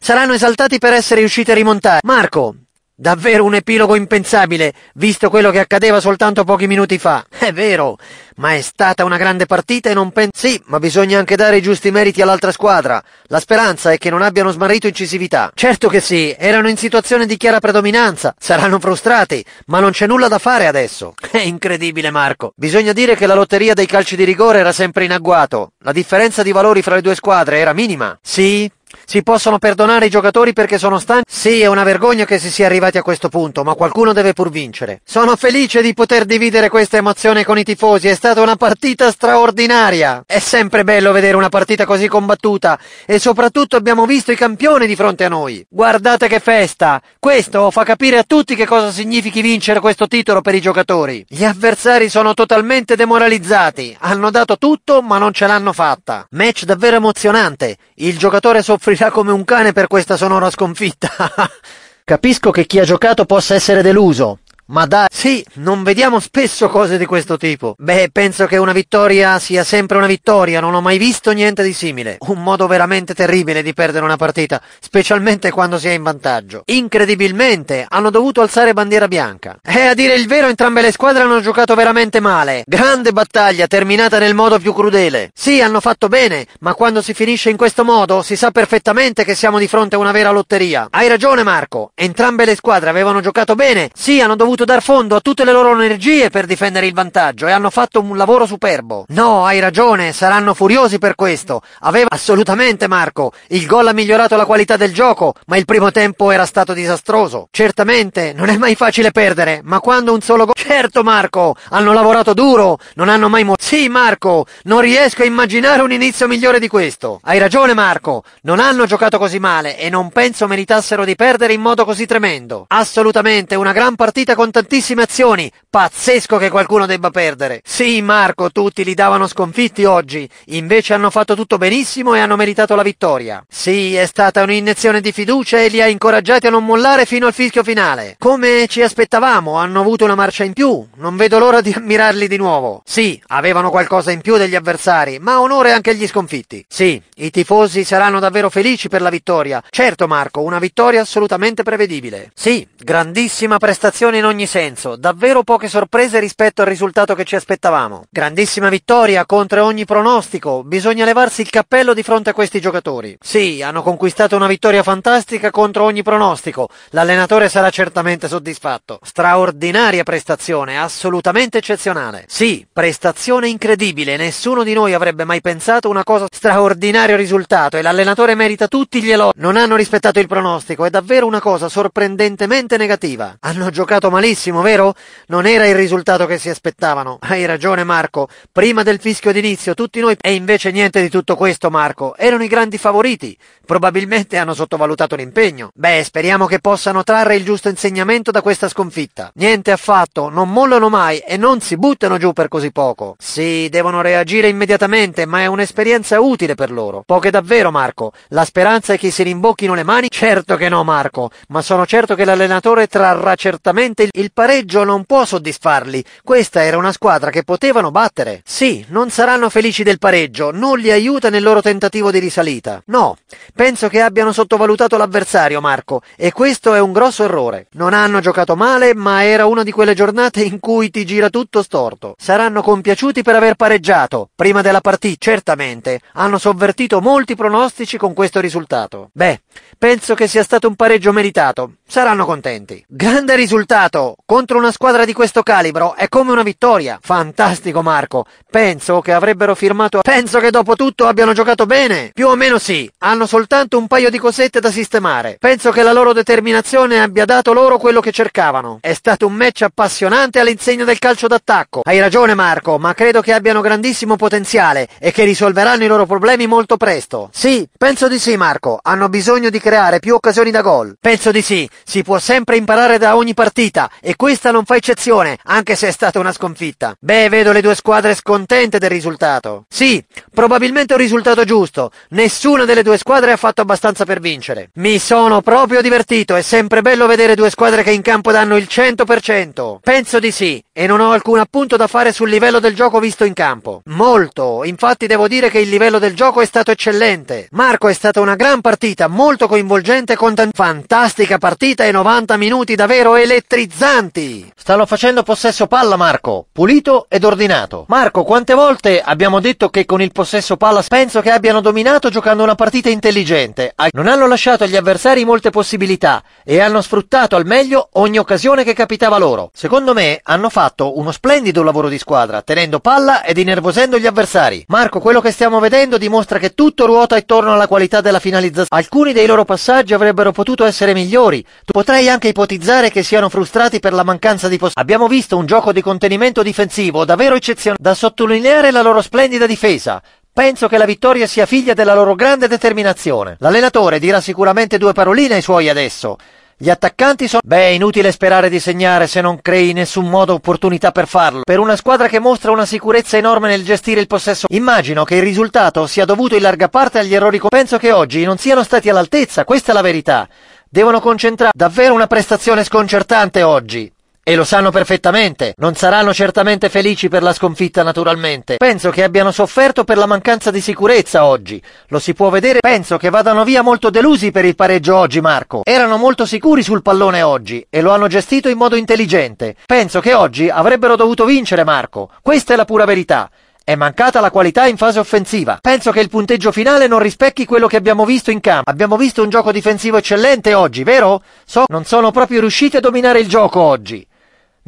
Saranno esaltati per essere riusciti a rimontare. Marco, Davvero un epilogo impensabile, visto quello che accadeva soltanto pochi minuti fa. È vero, ma è stata una grande partita e non penso... Sì, ma bisogna anche dare i giusti meriti all'altra squadra. La speranza è che non abbiano smarrito incisività. Certo che sì, erano in situazione di chiara predominanza, saranno frustrati, ma non c'è nulla da fare adesso. È incredibile, Marco. Bisogna dire che la lotteria dei calci di rigore era sempre in agguato. La differenza di valori fra le due squadre era minima. Sì, si possono perdonare i giocatori perché sono stanchi? Sì, è una vergogna che si sia arrivati a questo punto, ma qualcuno deve pur vincere. Sono felice di poter dividere questa emozione con i tifosi, è stata una partita straordinaria. È sempre bello vedere una partita così combattuta e soprattutto abbiamo visto i campioni di fronte a noi. Guardate che festa! Questo fa capire a tutti che cosa significhi vincere questo titolo per i giocatori. Gli avversari sono totalmente demoralizzati, hanno dato tutto ma non ce l'hanno fatta. Match davvero emozionante, il giocatore soffrì morirà come un cane per questa sonora sconfitta. Capisco che chi ha giocato possa essere deluso, ma dai, sì, non vediamo spesso cose di questo tipo. Beh, penso che una vittoria sia sempre una vittoria, non ho mai visto niente di simile. Un modo veramente terribile di perdere una partita, specialmente quando si è in vantaggio. Incredibilmente, hanno dovuto alzare bandiera bianca. E a dire il vero, entrambe le squadre hanno giocato veramente male. Grande battaglia, terminata nel modo più crudele. Sì, hanno fatto bene, ma quando si finisce in questo modo, si sa perfettamente che siamo di fronte a una vera lotteria. Hai ragione, Marco. Entrambe le squadre avevano giocato bene. Sì, hanno dovuto dovuto dar fondo a tutte le loro energie per difendere il vantaggio e hanno fatto un lavoro superbo. No, hai ragione, saranno furiosi per questo. Aveva assolutamente Marco. Il gol ha migliorato la qualità del gioco, ma il primo tempo era stato disastroso. Certamente, non è mai facile perdere, ma quando un solo gol... Certo Marco, hanno lavorato duro, non hanno mai... Mo- sì Marco, non riesco a immaginare un inizio migliore di questo. Hai ragione Marco, non hanno giocato così male e non penso meritassero di perdere in modo così tremendo. Assolutamente, una gran partita con con tantissime azioni. Pazzesco che qualcuno debba perdere. Sì, Marco, tutti li davano sconfitti oggi. Invece hanno fatto tutto benissimo e hanno meritato la vittoria. Sì, è stata un'iniezione di fiducia e li ha incoraggiati a non mollare fino al fischio finale. Come ci aspettavamo, hanno avuto una marcia in più. Non vedo l'ora di ammirarli di nuovo. Sì, avevano qualcosa in più degli avversari, ma onore anche agli sconfitti. Sì, i tifosi saranno davvero felici per la vittoria. Certo, Marco, una vittoria assolutamente prevedibile. Sì, grandissima prestazione in ogni senso, davvero poche sorprese rispetto al risultato che ci aspettavamo. Grandissima vittoria contro ogni pronostico, bisogna levarsi il cappello di fronte a questi giocatori. Sì, hanno conquistato una vittoria fantastica contro ogni pronostico, l'allenatore sarà certamente soddisfatto. Straordinaria prestazione, assolutamente eccezionale. Sì, prestazione incredibile, nessuno di noi avrebbe mai pensato una cosa straordinario risultato e l'allenatore merita tutti gli elogi. Non hanno rispettato il pronostico, è davvero una cosa sorprendentemente negativa. Hanno giocato male malissimo, vero? Non era il risultato che si aspettavano. Hai ragione Marco, prima del fischio d'inizio tutti noi... E invece niente di tutto questo Marco, erano i grandi favoriti. Probabilmente hanno sottovalutato l'impegno. Beh, speriamo che possano trarre il giusto insegnamento da questa sconfitta. Niente affatto, non mollano mai e non si buttano giù per così poco. Sì, devono reagire immediatamente, ma è un'esperienza utile per loro. Poche davvero Marco, la speranza è che si rimbocchino le mani? Certo che no Marco, ma sono certo che l'allenatore trarrà certamente il il pareggio non può soddisfarli. Questa era una squadra che potevano battere. Sì, non saranno felici del pareggio, non li aiuta nel loro tentativo di risalita. No, penso che abbiano sottovalutato l'avversario, Marco, e questo è un grosso errore. Non hanno giocato male, ma era una di quelle giornate in cui ti gira tutto storto. Saranno compiaciuti per aver pareggiato. Prima della partita, certamente, hanno sovvertito molti pronostici con questo risultato. Beh, Penso che sia stato un pareggio meritato. Saranno contenti. Grande risultato! Contro una squadra di questo calibro è come una vittoria. Fantastico Marco. Penso che avrebbero firmato... A... Penso che dopo tutto abbiano giocato bene. Più o meno sì. Hanno soltanto un paio di cosette da sistemare. Penso che la loro determinazione abbia dato loro quello che cercavano. È stato un match appassionante all'insegna del calcio d'attacco. Hai ragione Marco, ma credo che abbiano grandissimo potenziale e che risolveranno i loro problemi molto presto. Sì, penso di sì Marco. Hanno bisogno bisogno di creare più occasioni da gol. Penso di sì, si può sempre imparare da ogni partita e questa non fa eccezione, anche se è stata una sconfitta. Beh, vedo le due squadre scontente del risultato. Sì, probabilmente un risultato giusto. Nessuna delle due squadre ha fatto abbastanza per vincere. Mi sono proprio divertito, è sempre bello vedere due squadre che in campo danno il 100%. Penso di sì, e non ho alcun appunto da fare sul livello del gioco visto in campo. Molto, infatti devo dire che il livello del gioco è stato eccellente. Marco è stata una gran partita, molto molto coinvolgente con una fantastica partita e 90 minuti davvero elettrizzanti. Stanno facendo possesso palla Marco, pulito ed ordinato. Marco, quante volte abbiamo detto che con il possesso palla penso che abbiano dominato giocando una partita intelligente. Non hanno lasciato agli avversari molte possibilità e hanno sfruttato al meglio ogni occasione che capitava loro. Secondo me hanno fatto uno splendido lavoro di squadra, tenendo palla ed innervosendo gli avversari. Marco, quello che stiamo vedendo dimostra che tutto ruota intorno alla qualità della finalizzazione. Alcuni dei dei loro passaggi avrebbero potuto essere migliori. Tu Potrei anche ipotizzare che siano frustrati per la mancanza di possessi. Abbiamo visto un gioco di contenimento difensivo davvero eccezionale. Da sottolineare la loro splendida difesa. Penso che la vittoria sia figlia della loro grande determinazione. L'allenatore dirà sicuramente due paroline ai suoi adesso. Gli attaccanti sono... Beh, è inutile sperare di segnare se non crei nessun modo opportunità per farlo. Per una squadra che mostra una sicurezza enorme nel gestire il possesso, immagino che il risultato sia dovuto in larga parte agli errori... Penso che oggi non siano stati all'altezza, questa è la verità. Devono concentrare davvero una prestazione sconcertante oggi. E lo sanno perfettamente, non saranno certamente felici per la sconfitta naturalmente. Penso che abbiano sofferto per la mancanza di sicurezza oggi. Lo si può vedere, penso che vadano via molto delusi per il pareggio oggi Marco. Erano molto sicuri sul pallone oggi e lo hanno gestito in modo intelligente. Penso che oggi avrebbero dovuto vincere Marco. Questa è la pura verità. È mancata la qualità in fase offensiva. Penso che il punteggio finale non rispecchi quello che abbiamo visto in campo. Abbiamo visto un gioco difensivo eccellente oggi, vero? So, non sono proprio riusciti a dominare il gioco oggi.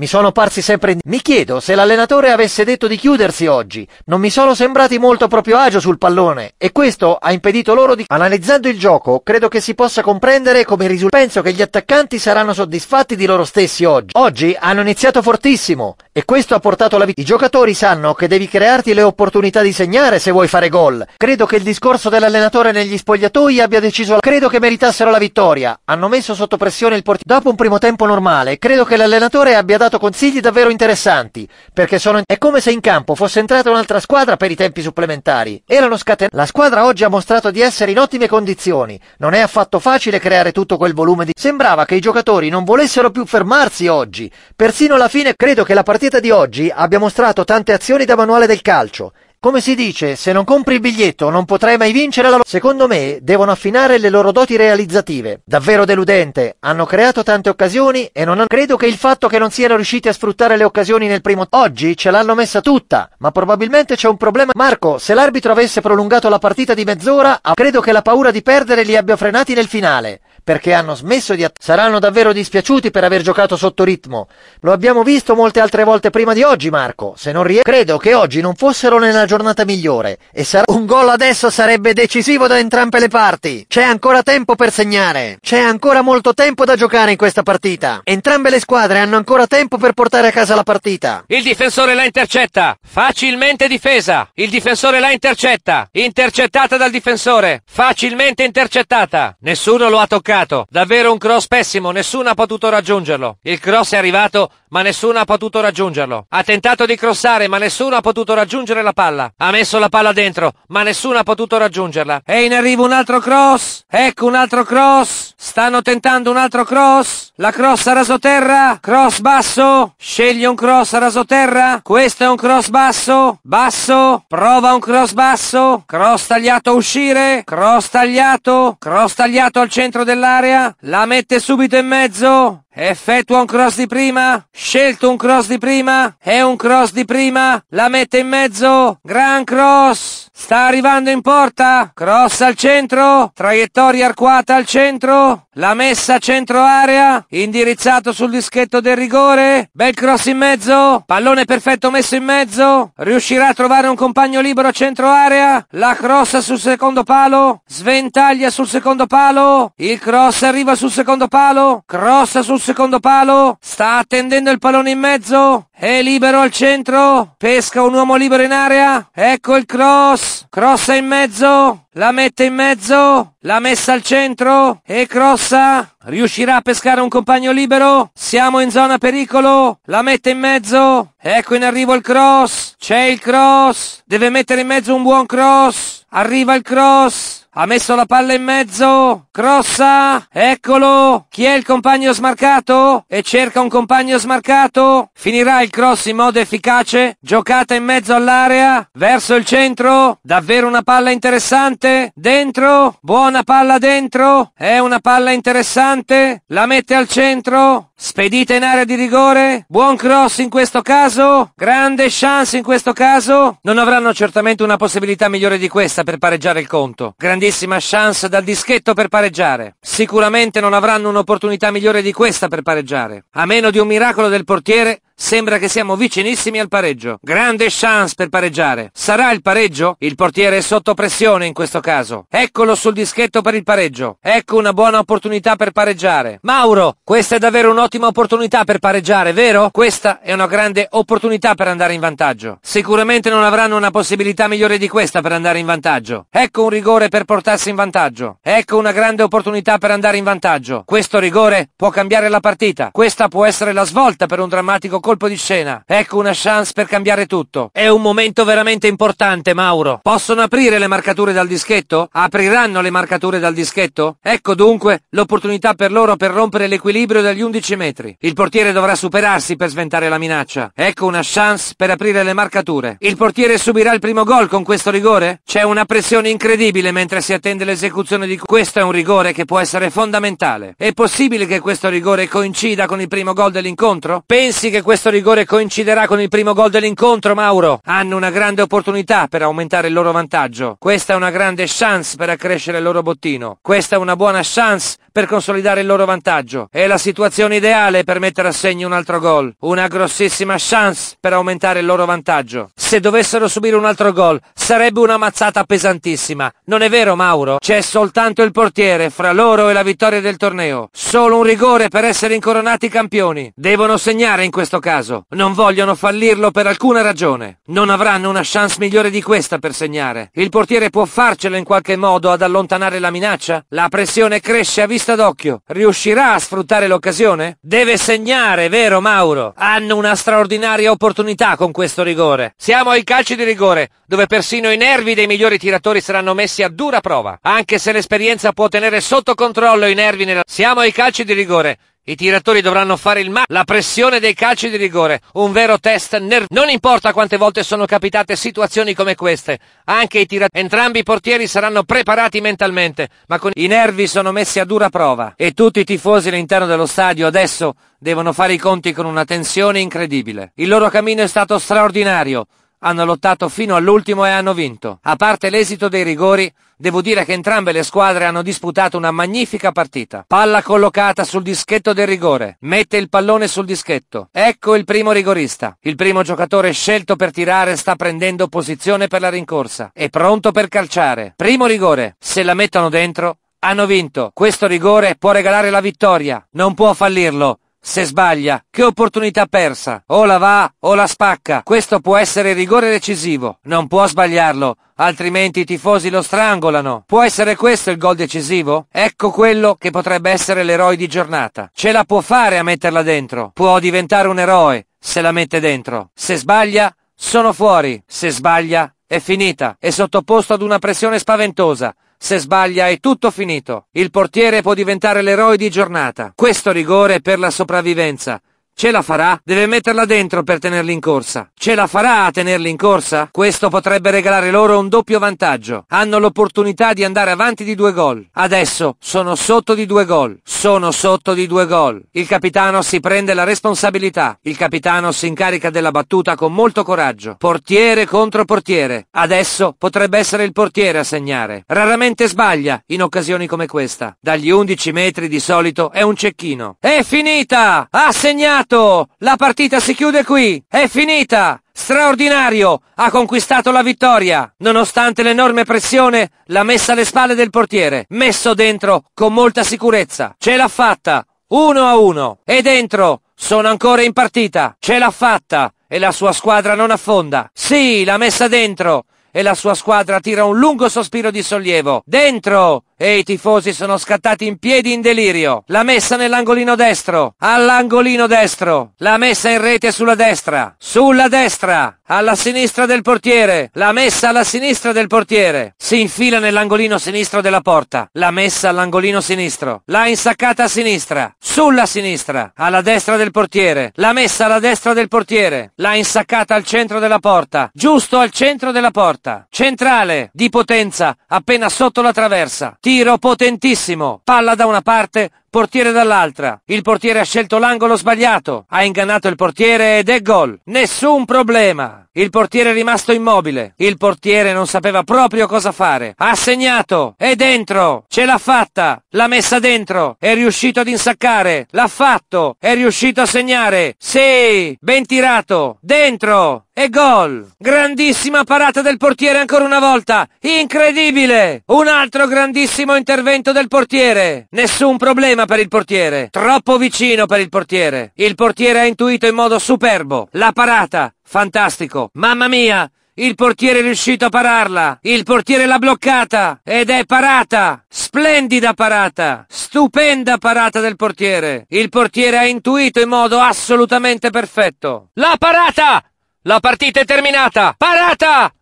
Mi sono parsi sempre... Mi chiedo se l'allenatore avesse detto di chiudersi oggi. Non mi sono sembrati molto proprio agio sul pallone e questo ha impedito loro di... Analizzando il gioco, credo che si possa comprendere come risultato. Penso che gli attaccanti saranno soddisfatti di loro stessi oggi. Oggi hanno iniziato fortissimo e questo ha portato la vittoria. I giocatori sanno che devi crearti le opportunità di segnare se vuoi fare gol. Credo che il discorso dell'allenatore negli spogliatoi abbia deciso... Credo che meritassero la vittoria. Hanno messo sotto pressione il portiere. Dopo un primo tempo normale, credo che l'allenatore abbia dato dato consigli davvero interessanti, perché sono... è come se in campo fosse entrata un'altra squadra per i tempi supplementari. Erano scatenati. La squadra oggi ha mostrato di essere in ottime condizioni. Non è affatto facile creare tutto quel volume di... Sembrava che i giocatori non volessero più fermarsi oggi. Persino alla fine credo che la partita di oggi abbia mostrato tante azioni da manuale del calcio come si dice, se non compri il biglietto non potrai mai vincere la lotteria. Secondo me devono affinare le loro doti realizzative. Davvero deludente, hanno creato tante occasioni e non hanno... Credo che il fatto che non siano riusciti a sfruttare le occasioni nel primo... Oggi ce l'hanno messa tutta, ma probabilmente c'è un problema... Marco, se l'arbitro avesse prolungato la partita di mezz'ora, ah, credo che la paura di perdere li abbia frenati nel finale perché hanno smesso di attaccare. Saranno davvero dispiaciuti per aver giocato sotto ritmo. Lo abbiamo visto molte altre volte prima di oggi, Marco. Se non riesco, credo che oggi non fossero nella giornata migliore. E sarà un gol adesso sarebbe decisivo da entrambe le parti. C'è ancora tempo per segnare. C'è ancora molto tempo da giocare in questa partita. Entrambe le squadre hanno ancora tempo per portare a casa la partita. Il difensore la intercetta. Facilmente difesa. Il difensore la intercetta. Intercettata dal difensore. Facilmente intercettata. Nessuno lo ha toccato bloccato. Davvero un cross pessimo, nessuno ha potuto raggiungerlo. Il cross è arrivato ma nessuno ha potuto raggiungerlo. Ha tentato di crossare, ma nessuno ha potuto raggiungere la palla. Ha messo la palla dentro, ma nessuno ha potuto raggiungerla. E in arrivo un altro cross. Ecco un altro cross. Stanno tentando un altro cross. La cross a rasoterra, cross basso, sceglie un cross a rasoterra, questo è un cross basso, basso, prova un cross basso, cross tagliato a uscire, cross tagliato, cross tagliato al centro dell'area, la mette subito in mezzo, Effettua un cross di prima, scelto un cross di prima, è un cross di prima, la mette in mezzo, gran cross, sta arrivando in porta, cross al centro, traiettoria arcuata al centro, la messa centro area, indirizzato sul dischetto del rigore, bel cross in mezzo, pallone perfetto messo in mezzo, riuscirà a trovare un compagno libero a centro area, la cross sul secondo palo, sventaglia sul secondo palo, il cross arriva sul secondo palo, cross sul secondo palo, sta attendendo il pallone in mezzo, è libero al centro, pesca un uomo libero in area, ecco il cross, crossa in mezzo, la mette in mezzo, la messa al centro e crossa, riuscirà a pescare un compagno libero, siamo in zona pericolo, la mette in mezzo, ecco in arrivo il cross, c'è il cross, deve mettere in mezzo un buon cross, arriva il cross, ha messo la palla in mezzo, crossa, eccolo, chi è il compagno smarcato? E cerca un compagno smarcato, finirà il cross in modo efficace, giocata in mezzo all'area, verso il centro, davvero una palla interessante, dentro, buona palla dentro, è una palla interessante, la mette al centro, spedita in area di rigore, buon cross in questo caso, grande chance in questo caso, non avranno certamente una possibilità migliore di questa per pareggiare il conto. Grandi grandissima chance dal dischetto per pareggiare. Sicuramente non avranno un'opportunità migliore di questa per pareggiare. A meno di un miracolo del portiere, Sembra che siamo vicinissimi al pareggio. Grande chance per pareggiare. Sarà il pareggio? Il portiere è sotto pressione in questo caso. Eccolo sul dischetto per il pareggio. Ecco una buona opportunità per pareggiare. Mauro, questa è davvero un'ottima opportunità per pareggiare, vero? Questa è una grande opportunità per andare in vantaggio. Sicuramente non avranno una possibilità migliore di questa per andare in vantaggio. Ecco un rigore per portarsi in vantaggio. Ecco una grande opportunità per andare in vantaggio. Questo rigore può cambiare la partita. Questa può essere la svolta per un drammatico colpo colpo di scena. Ecco una chance per cambiare tutto. È un momento veramente importante, Mauro. Possono aprire le marcature dal dischetto? Apriranno le marcature dal dischetto? Ecco dunque l'opportunità per loro per rompere l'equilibrio dagli 11 metri. Il portiere dovrà superarsi per sventare la minaccia. Ecco una chance per aprire le marcature. Il portiere subirà il primo gol con questo rigore? C'è una pressione incredibile mentre si attende l'esecuzione di questo è un rigore che può essere fondamentale. È possibile che questo rigore coincida con il primo gol dell'incontro? Pensi che questo questo rigore coinciderà con il primo gol dell'incontro, Mauro. Hanno una grande opportunità per aumentare il loro vantaggio. Questa è una grande chance per accrescere il loro bottino. Questa è una buona chance per consolidare il loro vantaggio. È la situazione ideale per mettere a segno un altro gol. Una grossissima chance per aumentare il loro vantaggio. Se dovessero subire un altro gol, sarebbe una mazzata pesantissima. Non è vero, Mauro? C'è soltanto il portiere fra loro e la vittoria del torneo. Solo un rigore per essere incoronati campioni. Devono segnare in questo caso. Non vogliono fallirlo per alcuna ragione. Non avranno una chance migliore di questa per segnare. Il portiere può farcela in qualche modo ad allontanare la minaccia? La pressione cresce a vista d'occhio. Riuscirà a sfruttare l'occasione? Deve segnare, vero Mauro? Hanno una straordinaria opportunità con questo rigore. Siamo ai calci di rigore, dove persino i nervi dei migliori tiratori saranno messi a dura prova. Anche se l'esperienza può tenere sotto controllo i nervi nella... Siamo ai calci di rigore, i tiratori dovranno fare il ma, la pressione dei calci di rigore, un vero test nervoso. Non importa quante volte sono capitate situazioni come queste, anche i tiratori, entrambi i portieri saranno preparati mentalmente, ma con i nervi sono messi a dura prova e tutti i tifosi all'interno dello stadio adesso devono fare i conti con una tensione incredibile. Il loro cammino è stato straordinario, hanno lottato fino all'ultimo e hanno vinto. A parte l'esito dei rigori, devo dire che entrambe le squadre hanno disputato una magnifica partita. Palla collocata sul dischetto del rigore, mette il pallone sul dischetto. Ecco il primo rigorista. Il primo giocatore scelto per tirare sta prendendo posizione per la rincorsa. È pronto per calciare. Primo rigore. Se la mettono dentro, hanno vinto. Questo rigore può regalare la vittoria. Non può fallirlo se sbaglia, che opportunità persa? O la va o la spacca. Questo può essere rigore decisivo. Non può sbagliarlo, altrimenti i tifosi lo strangolano. Può essere questo il gol decisivo? Ecco quello che potrebbe essere l'eroe di giornata. Ce la può fare a metterla dentro. Può diventare un eroe se la mette dentro. Se sbaglia, sono fuori. Se sbaglia, è finita. È sottoposto ad una pressione spaventosa. Se sbaglia è tutto finito. Il portiere può diventare l'eroe di giornata. Questo rigore è per la sopravvivenza. Ce la farà? Deve metterla dentro per tenerli in corsa. Ce la farà a tenerli in corsa? Questo potrebbe regalare loro un doppio vantaggio. Hanno l'opportunità di andare avanti di due gol. Adesso sono sotto di due gol. Sono sotto di due gol. Il capitano si prende la responsabilità. Il capitano si incarica della battuta con molto coraggio. Portiere contro portiere. Adesso potrebbe essere il portiere a segnare. Raramente sbaglia in occasioni come questa. Dagli 11 metri di solito è un cecchino. È finita! Ha segnato! segnato! La partita si chiude qui! È finita! Straordinario! Ha conquistato la vittoria! Nonostante l'enorme pressione, l'ha messa alle spalle del portiere, messo dentro con molta sicurezza. Ce l'ha fatta! 1 a 1 e dentro sono ancora in partita. Ce l'ha fatta e la sua squadra non affonda. Sì, l'ha messa dentro e la sua squadra tira un lungo sospiro di sollievo. Dentro e i tifosi sono scattati in piedi in delirio. La messa nell'angolino destro, all'angolino destro, la messa in rete sulla destra, sulla destra, alla sinistra del portiere, la messa alla sinistra del portiere, si infila nell'angolino sinistro della porta, la messa all'angolino sinistro, la insaccata a sinistra, sulla sinistra, alla destra del portiere, la messa alla destra del portiere, la insaccata al centro della porta, giusto al centro della porta, centrale, di potenza, appena sotto la traversa. Tiro potentissimo, palla da una parte, portiere dall'altra. Il portiere ha scelto l'angolo sbagliato, ha ingannato il portiere ed è gol. Nessun problema. Il portiere è rimasto immobile. Il portiere non sapeva proprio cosa fare. Ha segnato. È dentro. Ce l'ha fatta. L'ha messa dentro. È riuscito ad insaccare. L'ha fatto. È riuscito a segnare. Sì. Ben tirato. Dentro. E gol! Grandissima parata del portiere ancora una volta! Incredibile! Un altro grandissimo intervento del portiere! Nessun problema! lontana per il portiere, troppo vicino per il portiere. Il portiere ha intuito in modo superbo. La parata, fantastico. Mamma mia! Il portiere è riuscito a pararla! Il portiere l'ha bloccata! Ed è parata! Splendida parata! Stupenda parata del portiere! Il portiere ha intuito in modo assolutamente perfetto! La parata! La partita è terminata! Parata!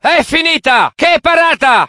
È finita! Che parata!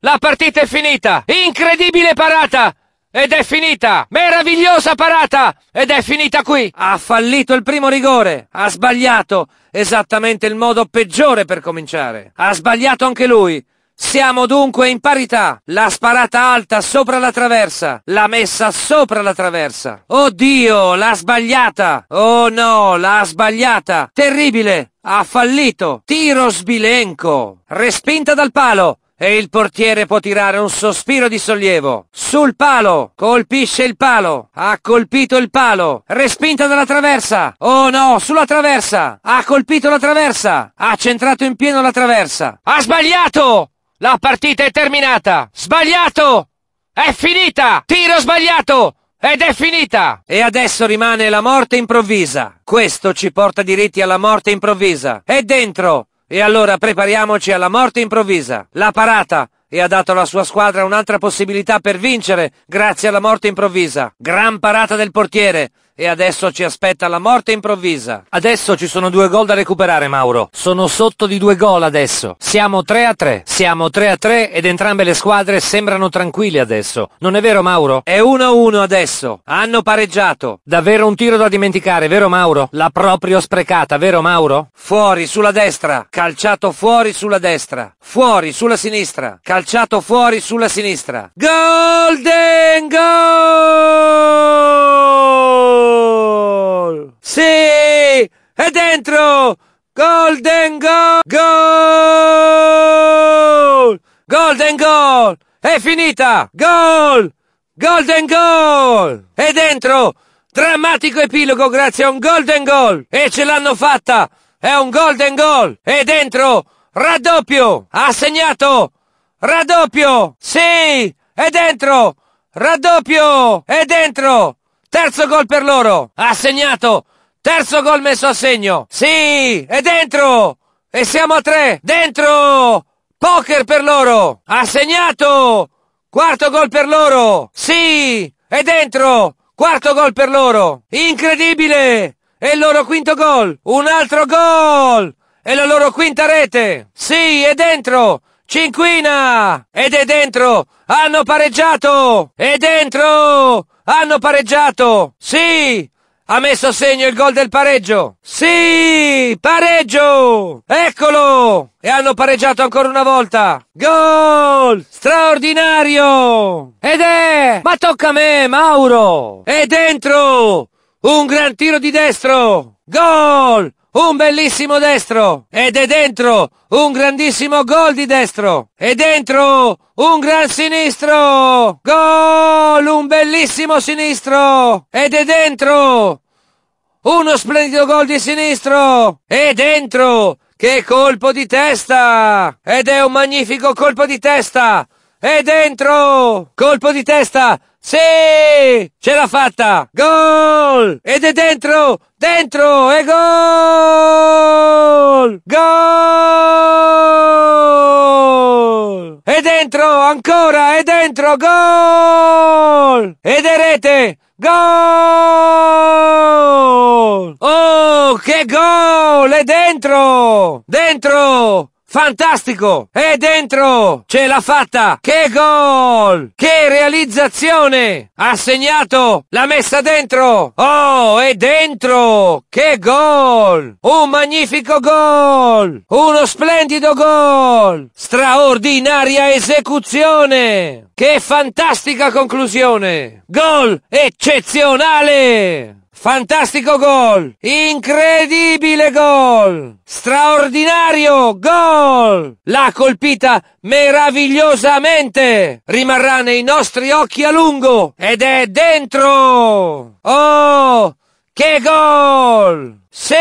La partita è finita! Incredibile parata! Ed è finita! Meravigliosa parata! Ed è finita qui! Ha fallito il primo rigore! Ha sbagliato! Esattamente il modo peggiore per cominciare! Ha sbagliato anche lui! Siamo dunque in parità. La sparata alta sopra la traversa. La messa sopra la traversa. Oddio, l'ha sbagliata. Oh no, l'ha sbagliata. Terribile. Ha fallito. Tiro sbilenco. Respinta dal palo e il portiere può tirare un sospiro di sollievo. Sul palo! Colpisce il palo! Ha colpito il palo! Respinta dalla traversa! Oh no, sulla traversa! Ha colpito la traversa! Ha centrato in pieno la traversa! Ha sbagliato! La partita è terminata! Sbagliato! È finita! Tiro sbagliato! Ed è finita! E adesso rimane la morte improvvisa. Questo ci porta diritti alla morte improvvisa. È dentro! E allora prepariamoci alla morte improvvisa. La parata! E ha dato alla sua squadra un'altra possibilità per vincere grazie alla morte improvvisa. Gran parata del portiere! E adesso ci aspetta la morte improvvisa. Adesso ci sono due gol da recuperare, Mauro. Sono sotto di due gol adesso. Siamo 3 a 3. Siamo 3 a 3 ed entrambe le squadre sembrano tranquille adesso. Non è vero, Mauro? È 1 a 1 adesso. Hanno pareggiato. Davvero un tiro da dimenticare, vero, Mauro? L'ha proprio sprecata, vero, Mauro? Fuori sulla destra. Calciato fuori sulla destra. Fuori sulla sinistra. Calciato fuori sulla sinistra. Golden Goal! Gol! Sì! È dentro! Golden goal! Gol! Golden goal! È finita! Gol! Golden goal! È dentro! Drammatico epilogo grazie a un golden goal! E ce l'hanno fatta! È un golden goal! È dentro! Raddoppio! Ha segnato! Raddoppio! Sì! È dentro! Raddoppio! È dentro! Terzo gol per loro! Ha segnato! Terzo gol messo a segno! Sì! È dentro! E siamo a tre! Dentro! Poker per loro! Ha segnato! Quarto gol per loro! Sì! È dentro! Quarto gol per loro! Incredibile! È il loro quinto gol! Un altro gol! È la loro quinta rete! Sì, è dentro! Cinquina! Ed è dentro! Hanno pareggiato! È dentro! Hanno pareggiato! Sì! Ha messo a segno il gol del pareggio! Sì! Pareggio! Eccolo! E hanno pareggiato ancora una volta! Gol! Straordinario! Ed è! Ma tocca a me, Mauro! È dentro! Un gran tiro di destro! Gol! un bellissimo destro! Ed è dentro un grandissimo gol di destro! E dentro un gran sinistro! Gol! Un bellissimo sinistro! Ed è dentro uno splendido gol di sinistro! E dentro! Che colpo di testa! Ed è un magnifico colpo di testa! E dentro! Colpo di testa! Sì! Ce l'ha fatta! Gol! Ed è dentro! Dentro! E gol! Gol! E dentro! Ancora! E dentro! Gol! Ed è rete! Gol! Oh, che gol! E dentro! Dentro! Fantastico! È dentro! Ce l'ha fatta! Che gol! Che realizzazione! Ha segnato! L'ha messa dentro! Oh, è dentro! Che gol! Un magnifico gol! Uno splendido gol! Straordinaria esecuzione! Che fantastica conclusione! Gol eccezionale! Fantastico gol! Incredibile gol! Straordinario gol! L'ha colpita meravigliosamente! Rimarrà nei nostri occhi a lungo ed è dentro! Oh! Che gol! Sì!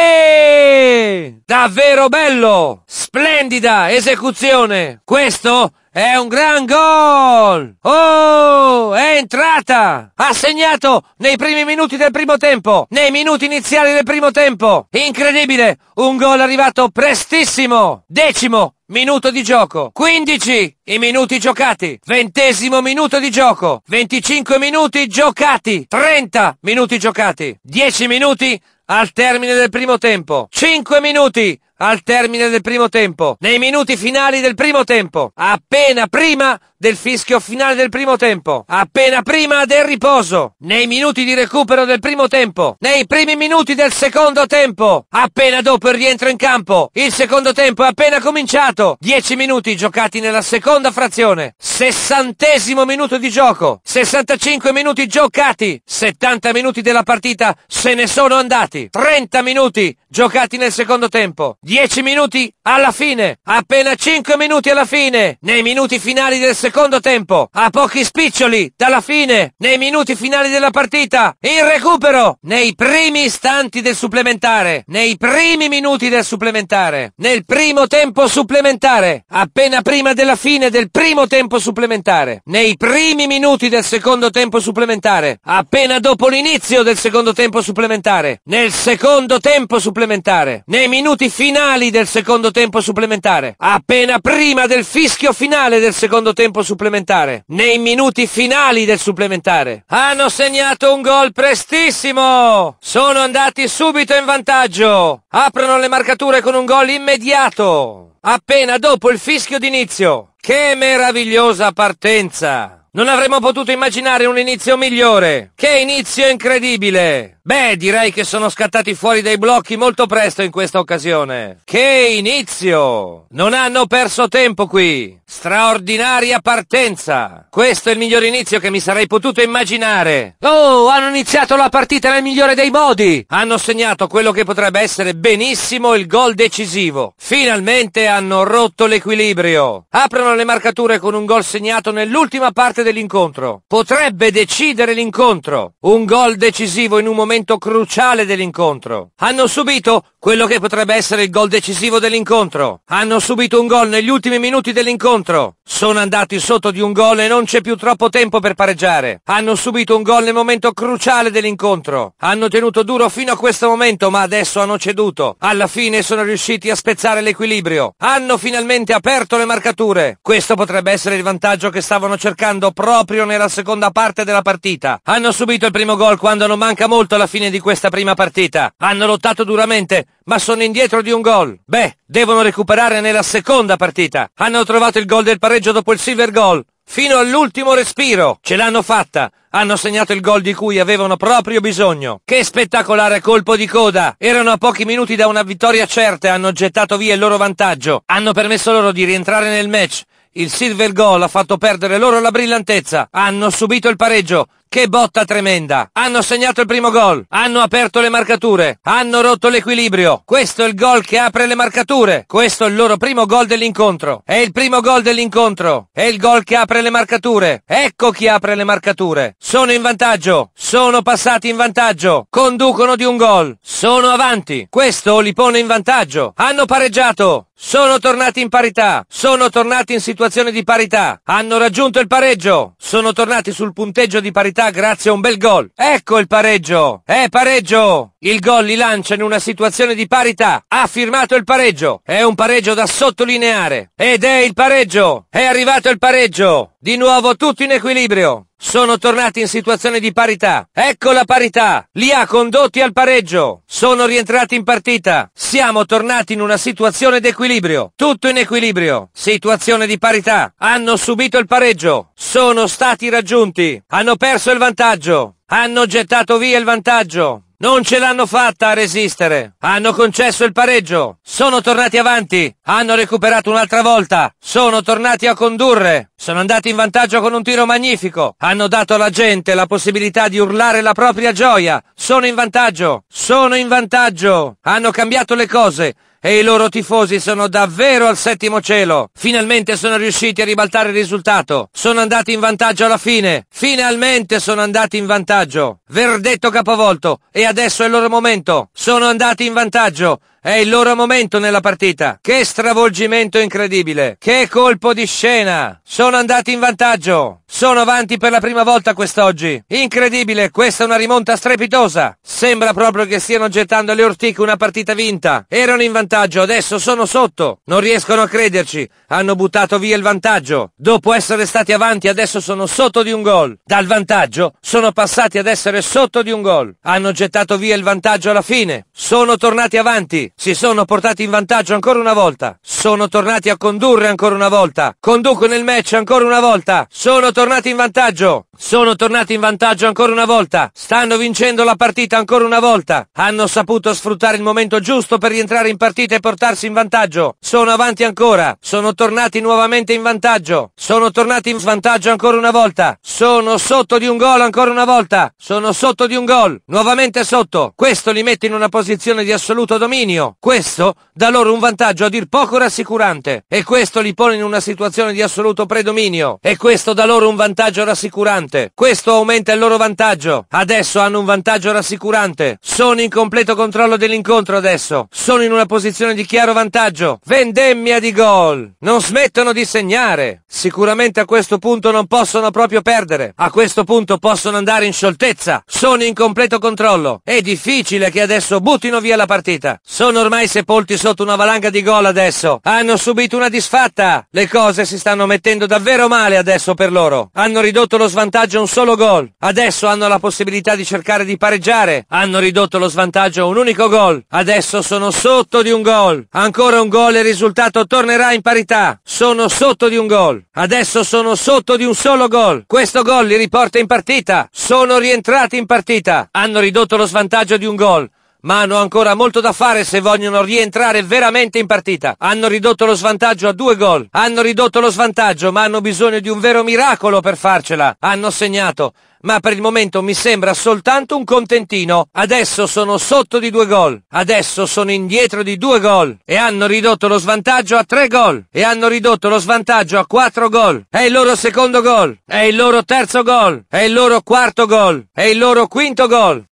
Davvero bello! Splendida esecuzione! Questo è un gran gol! Oh! È entrata! Ha segnato nei primi minuti del primo tempo! Nei minuti iniziali del primo tempo! Incredibile! Un gol arrivato prestissimo! Decimo! Minuto di gioco. 15 i minuti giocati. Ventesimo minuto di gioco. 25 minuti giocati. 30 minuti giocati. 10 minuti al termine del primo tempo. 5 minuti al termine del primo tempo, nei minuti finali del primo tempo, appena prima del fischio finale del primo tempo, appena prima del riposo, nei minuti di recupero del primo tempo, nei primi minuti del secondo tempo, appena dopo il rientro in campo, il secondo tempo è appena cominciato, 10 minuti giocati nella seconda frazione, sessantesimo minuto di gioco, 65 minuti giocati, 70 minuti della partita se ne sono andati, 30 minuti giocati nel secondo tempo, 10 minuti alla fine! Appena 5 minuti alla fine! Nei minuti finali del secondo tempo! A pochi spiccioli dalla fine! Nei minuti finali della partita! Il recupero! Nei primi istanti del supplementare! Nei primi minuti del supplementare! Nel primo tempo supplementare! Appena prima della fine del primo tempo supplementare! Nei primi minuti del secondo tempo supplementare! Appena dopo l'inizio del secondo tempo supplementare! Nel secondo tempo supplementare! Nei minuti finali finali del secondo tempo supplementare, appena prima del fischio finale del secondo tempo supplementare, nei minuti finali del supplementare. Hanno segnato un gol prestissimo! Sono andati subito in vantaggio! Aprono le marcature con un gol immediato! Appena dopo il fischio d'inizio! Che meravigliosa partenza! Non avremmo potuto immaginare un inizio migliore! Che inizio incredibile! Beh, direi che sono scattati fuori dai blocchi molto presto in questa occasione. Che inizio! Non hanno perso tempo qui! Straordinaria partenza! Questo è il miglior inizio che mi sarei potuto immaginare. Oh, hanno iniziato la partita nel migliore dei modi! Hanno segnato quello che potrebbe essere benissimo il gol decisivo. Finalmente hanno rotto l'equilibrio. Aprono le marcature con un gol segnato nell'ultima parte dell'incontro. Potrebbe decidere l'incontro. Un gol decisivo in un momento cruciale dell'incontro. Hanno subito quello che potrebbe essere il gol decisivo dell'incontro. Hanno subito un gol negli ultimi minuti dell'incontro. Sono andati sotto di un gol e non c'è più troppo tempo per pareggiare. Hanno subito un gol nel momento cruciale dell'incontro. Hanno tenuto duro fino a questo momento, ma adesso hanno ceduto. Alla fine sono riusciti a spezzare l'equilibrio. Hanno finalmente aperto le marcature. Questo potrebbe essere il vantaggio che stavano cercando proprio nella seconda parte della partita. Hanno subito il primo gol quando non manca molto alla fine di questa prima partita. Hanno lottato duramente, ma sono indietro di un gol. Beh, devono recuperare nella seconda partita. Hanno trovato il gol del pareggio dopo il silver goal. Fino all'ultimo respiro! Ce l'hanno fatta! Hanno segnato il gol di cui avevano proprio bisogno. Che spettacolare colpo di coda! Erano a pochi minuti da una vittoria certa e hanno gettato via il loro vantaggio. Hanno permesso loro di rientrare nel match il silver goal ha fatto perdere loro la brillantezza. Hanno subito il pareggio. Che botta tremenda! Hanno segnato il primo gol, hanno aperto le marcature, hanno rotto l'equilibrio. Questo è il gol che apre le marcature. Questo è il loro primo gol dell'incontro. È il primo gol dell'incontro. È il gol che apre le marcature. Ecco chi apre le marcature. Sono in vantaggio. Sono passati in vantaggio. Conducono di un gol. Sono avanti. Questo li pone in vantaggio. Hanno pareggiato. Sono tornati in parità, sono tornati in situazione di parità, hanno raggiunto il pareggio, sono tornati sul punteggio di parità possibilità grazie a un bel gol. Ecco il pareggio! È eh, pareggio! Il gol li lancia in una situazione di parità. Ha firmato il pareggio. È un pareggio da sottolineare. Ed è il pareggio! È arrivato il pareggio! Di nuovo tutto in equilibrio. Sono tornati in situazione di parità. Ecco la parità. Li ha condotti al pareggio. Sono rientrati in partita. Siamo tornati in una situazione d'equilibrio. Tutto in equilibrio. Situazione di parità. Hanno subito il pareggio. Sono stati raggiunti. Hanno perso il vantaggio. Hanno gettato via il vantaggio. Non ce l'hanno fatta a resistere. Hanno concesso il pareggio. Sono tornati avanti. Hanno recuperato un'altra volta. Sono tornati a condurre. Sono andati in vantaggio con un tiro magnifico. Hanno dato alla gente la possibilità di urlare la propria gioia. Sono in vantaggio. Sono in vantaggio. Hanno cambiato le cose e i loro tifosi sono davvero al settimo cielo. Finalmente sono riusciti a ribaltare il risultato. Sono andati in vantaggio alla fine. Finalmente sono andati in vantaggio. Verdetto capovolto e adesso è il loro momento. Sono andati in vantaggio è il loro momento nella partita. Che stravolgimento incredibile! Che colpo di scena! Sono andati in vantaggio! Sono avanti per la prima volta quest'oggi. Incredibile, questa è una rimonta strepitosa. Sembra proprio che stiano gettando alle ortiche una partita vinta. Erano in vantaggio, adesso sono sotto. Non riescono a crederci. Hanno buttato via il vantaggio. Dopo essere stati avanti, adesso sono sotto di un gol. Dal vantaggio sono passati ad essere sotto di un gol. Hanno gettato via il vantaggio alla fine. Sono tornati avanti. Si sono portati in vantaggio ancora una volta. Sono tornati a condurre ancora una volta. Conducono il match ancora una volta. Sono tornati in vantaggio. Sono tornati in vantaggio ancora una volta. Stanno vincendo la partita ancora una volta. Hanno saputo sfruttare il momento giusto per rientrare in partita e portarsi in vantaggio. Sono avanti ancora. Sono tornati nuovamente in vantaggio. Sono tornati in svantaggio ancora una volta. Sono sotto di un gol ancora una volta. Sono sotto di un gol. Nuovamente sotto. Questo li mette in una posizione di assoluto dominio meno. Questo dà loro un vantaggio a dir poco rassicurante e questo li pone in una situazione di assoluto predominio e questo dà loro un vantaggio rassicurante. Questo aumenta il loro vantaggio. Adesso hanno un vantaggio rassicurante. Sono in completo controllo dell'incontro adesso. Sono in una posizione di chiaro vantaggio. Vendemmia di gol. Non smettono di segnare. Sicuramente a questo punto non possono proprio perdere. A questo punto possono andare in scioltezza. Sono in completo controllo. È difficile che adesso buttino via la partita. Sono sono ormai sepolti sotto una valanga di gol adesso. Hanno subito una disfatta. Le cose si stanno mettendo davvero male adesso per loro. Hanno ridotto lo svantaggio a un solo gol. Adesso hanno la possibilità di cercare di pareggiare. Hanno ridotto lo svantaggio a un unico gol. Adesso sono sotto di un gol. Ancora un gol e il risultato tornerà in parità. Sono sotto di un gol. Adesso sono sotto di un solo gol. Questo gol li riporta in partita. Sono rientrati in partita. Hanno ridotto lo svantaggio di un gol ma hanno ancora molto da fare se vogliono rientrare veramente in partita. Hanno ridotto lo svantaggio a due gol, hanno ridotto lo svantaggio, ma hanno bisogno di un vero miracolo per farcela. Hanno segnato, ma per il momento mi sembra soltanto un contentino. Adesso sono sotto di due gol, adesso sono indietro di due gol e hanno ridotto lo svantaggio a tre gol e hanno ridotto lo svantaggio a quattro gol. È il loro secondo gol, è il loro terzo gol, è il loro quarto gol, è il loro quinto gol.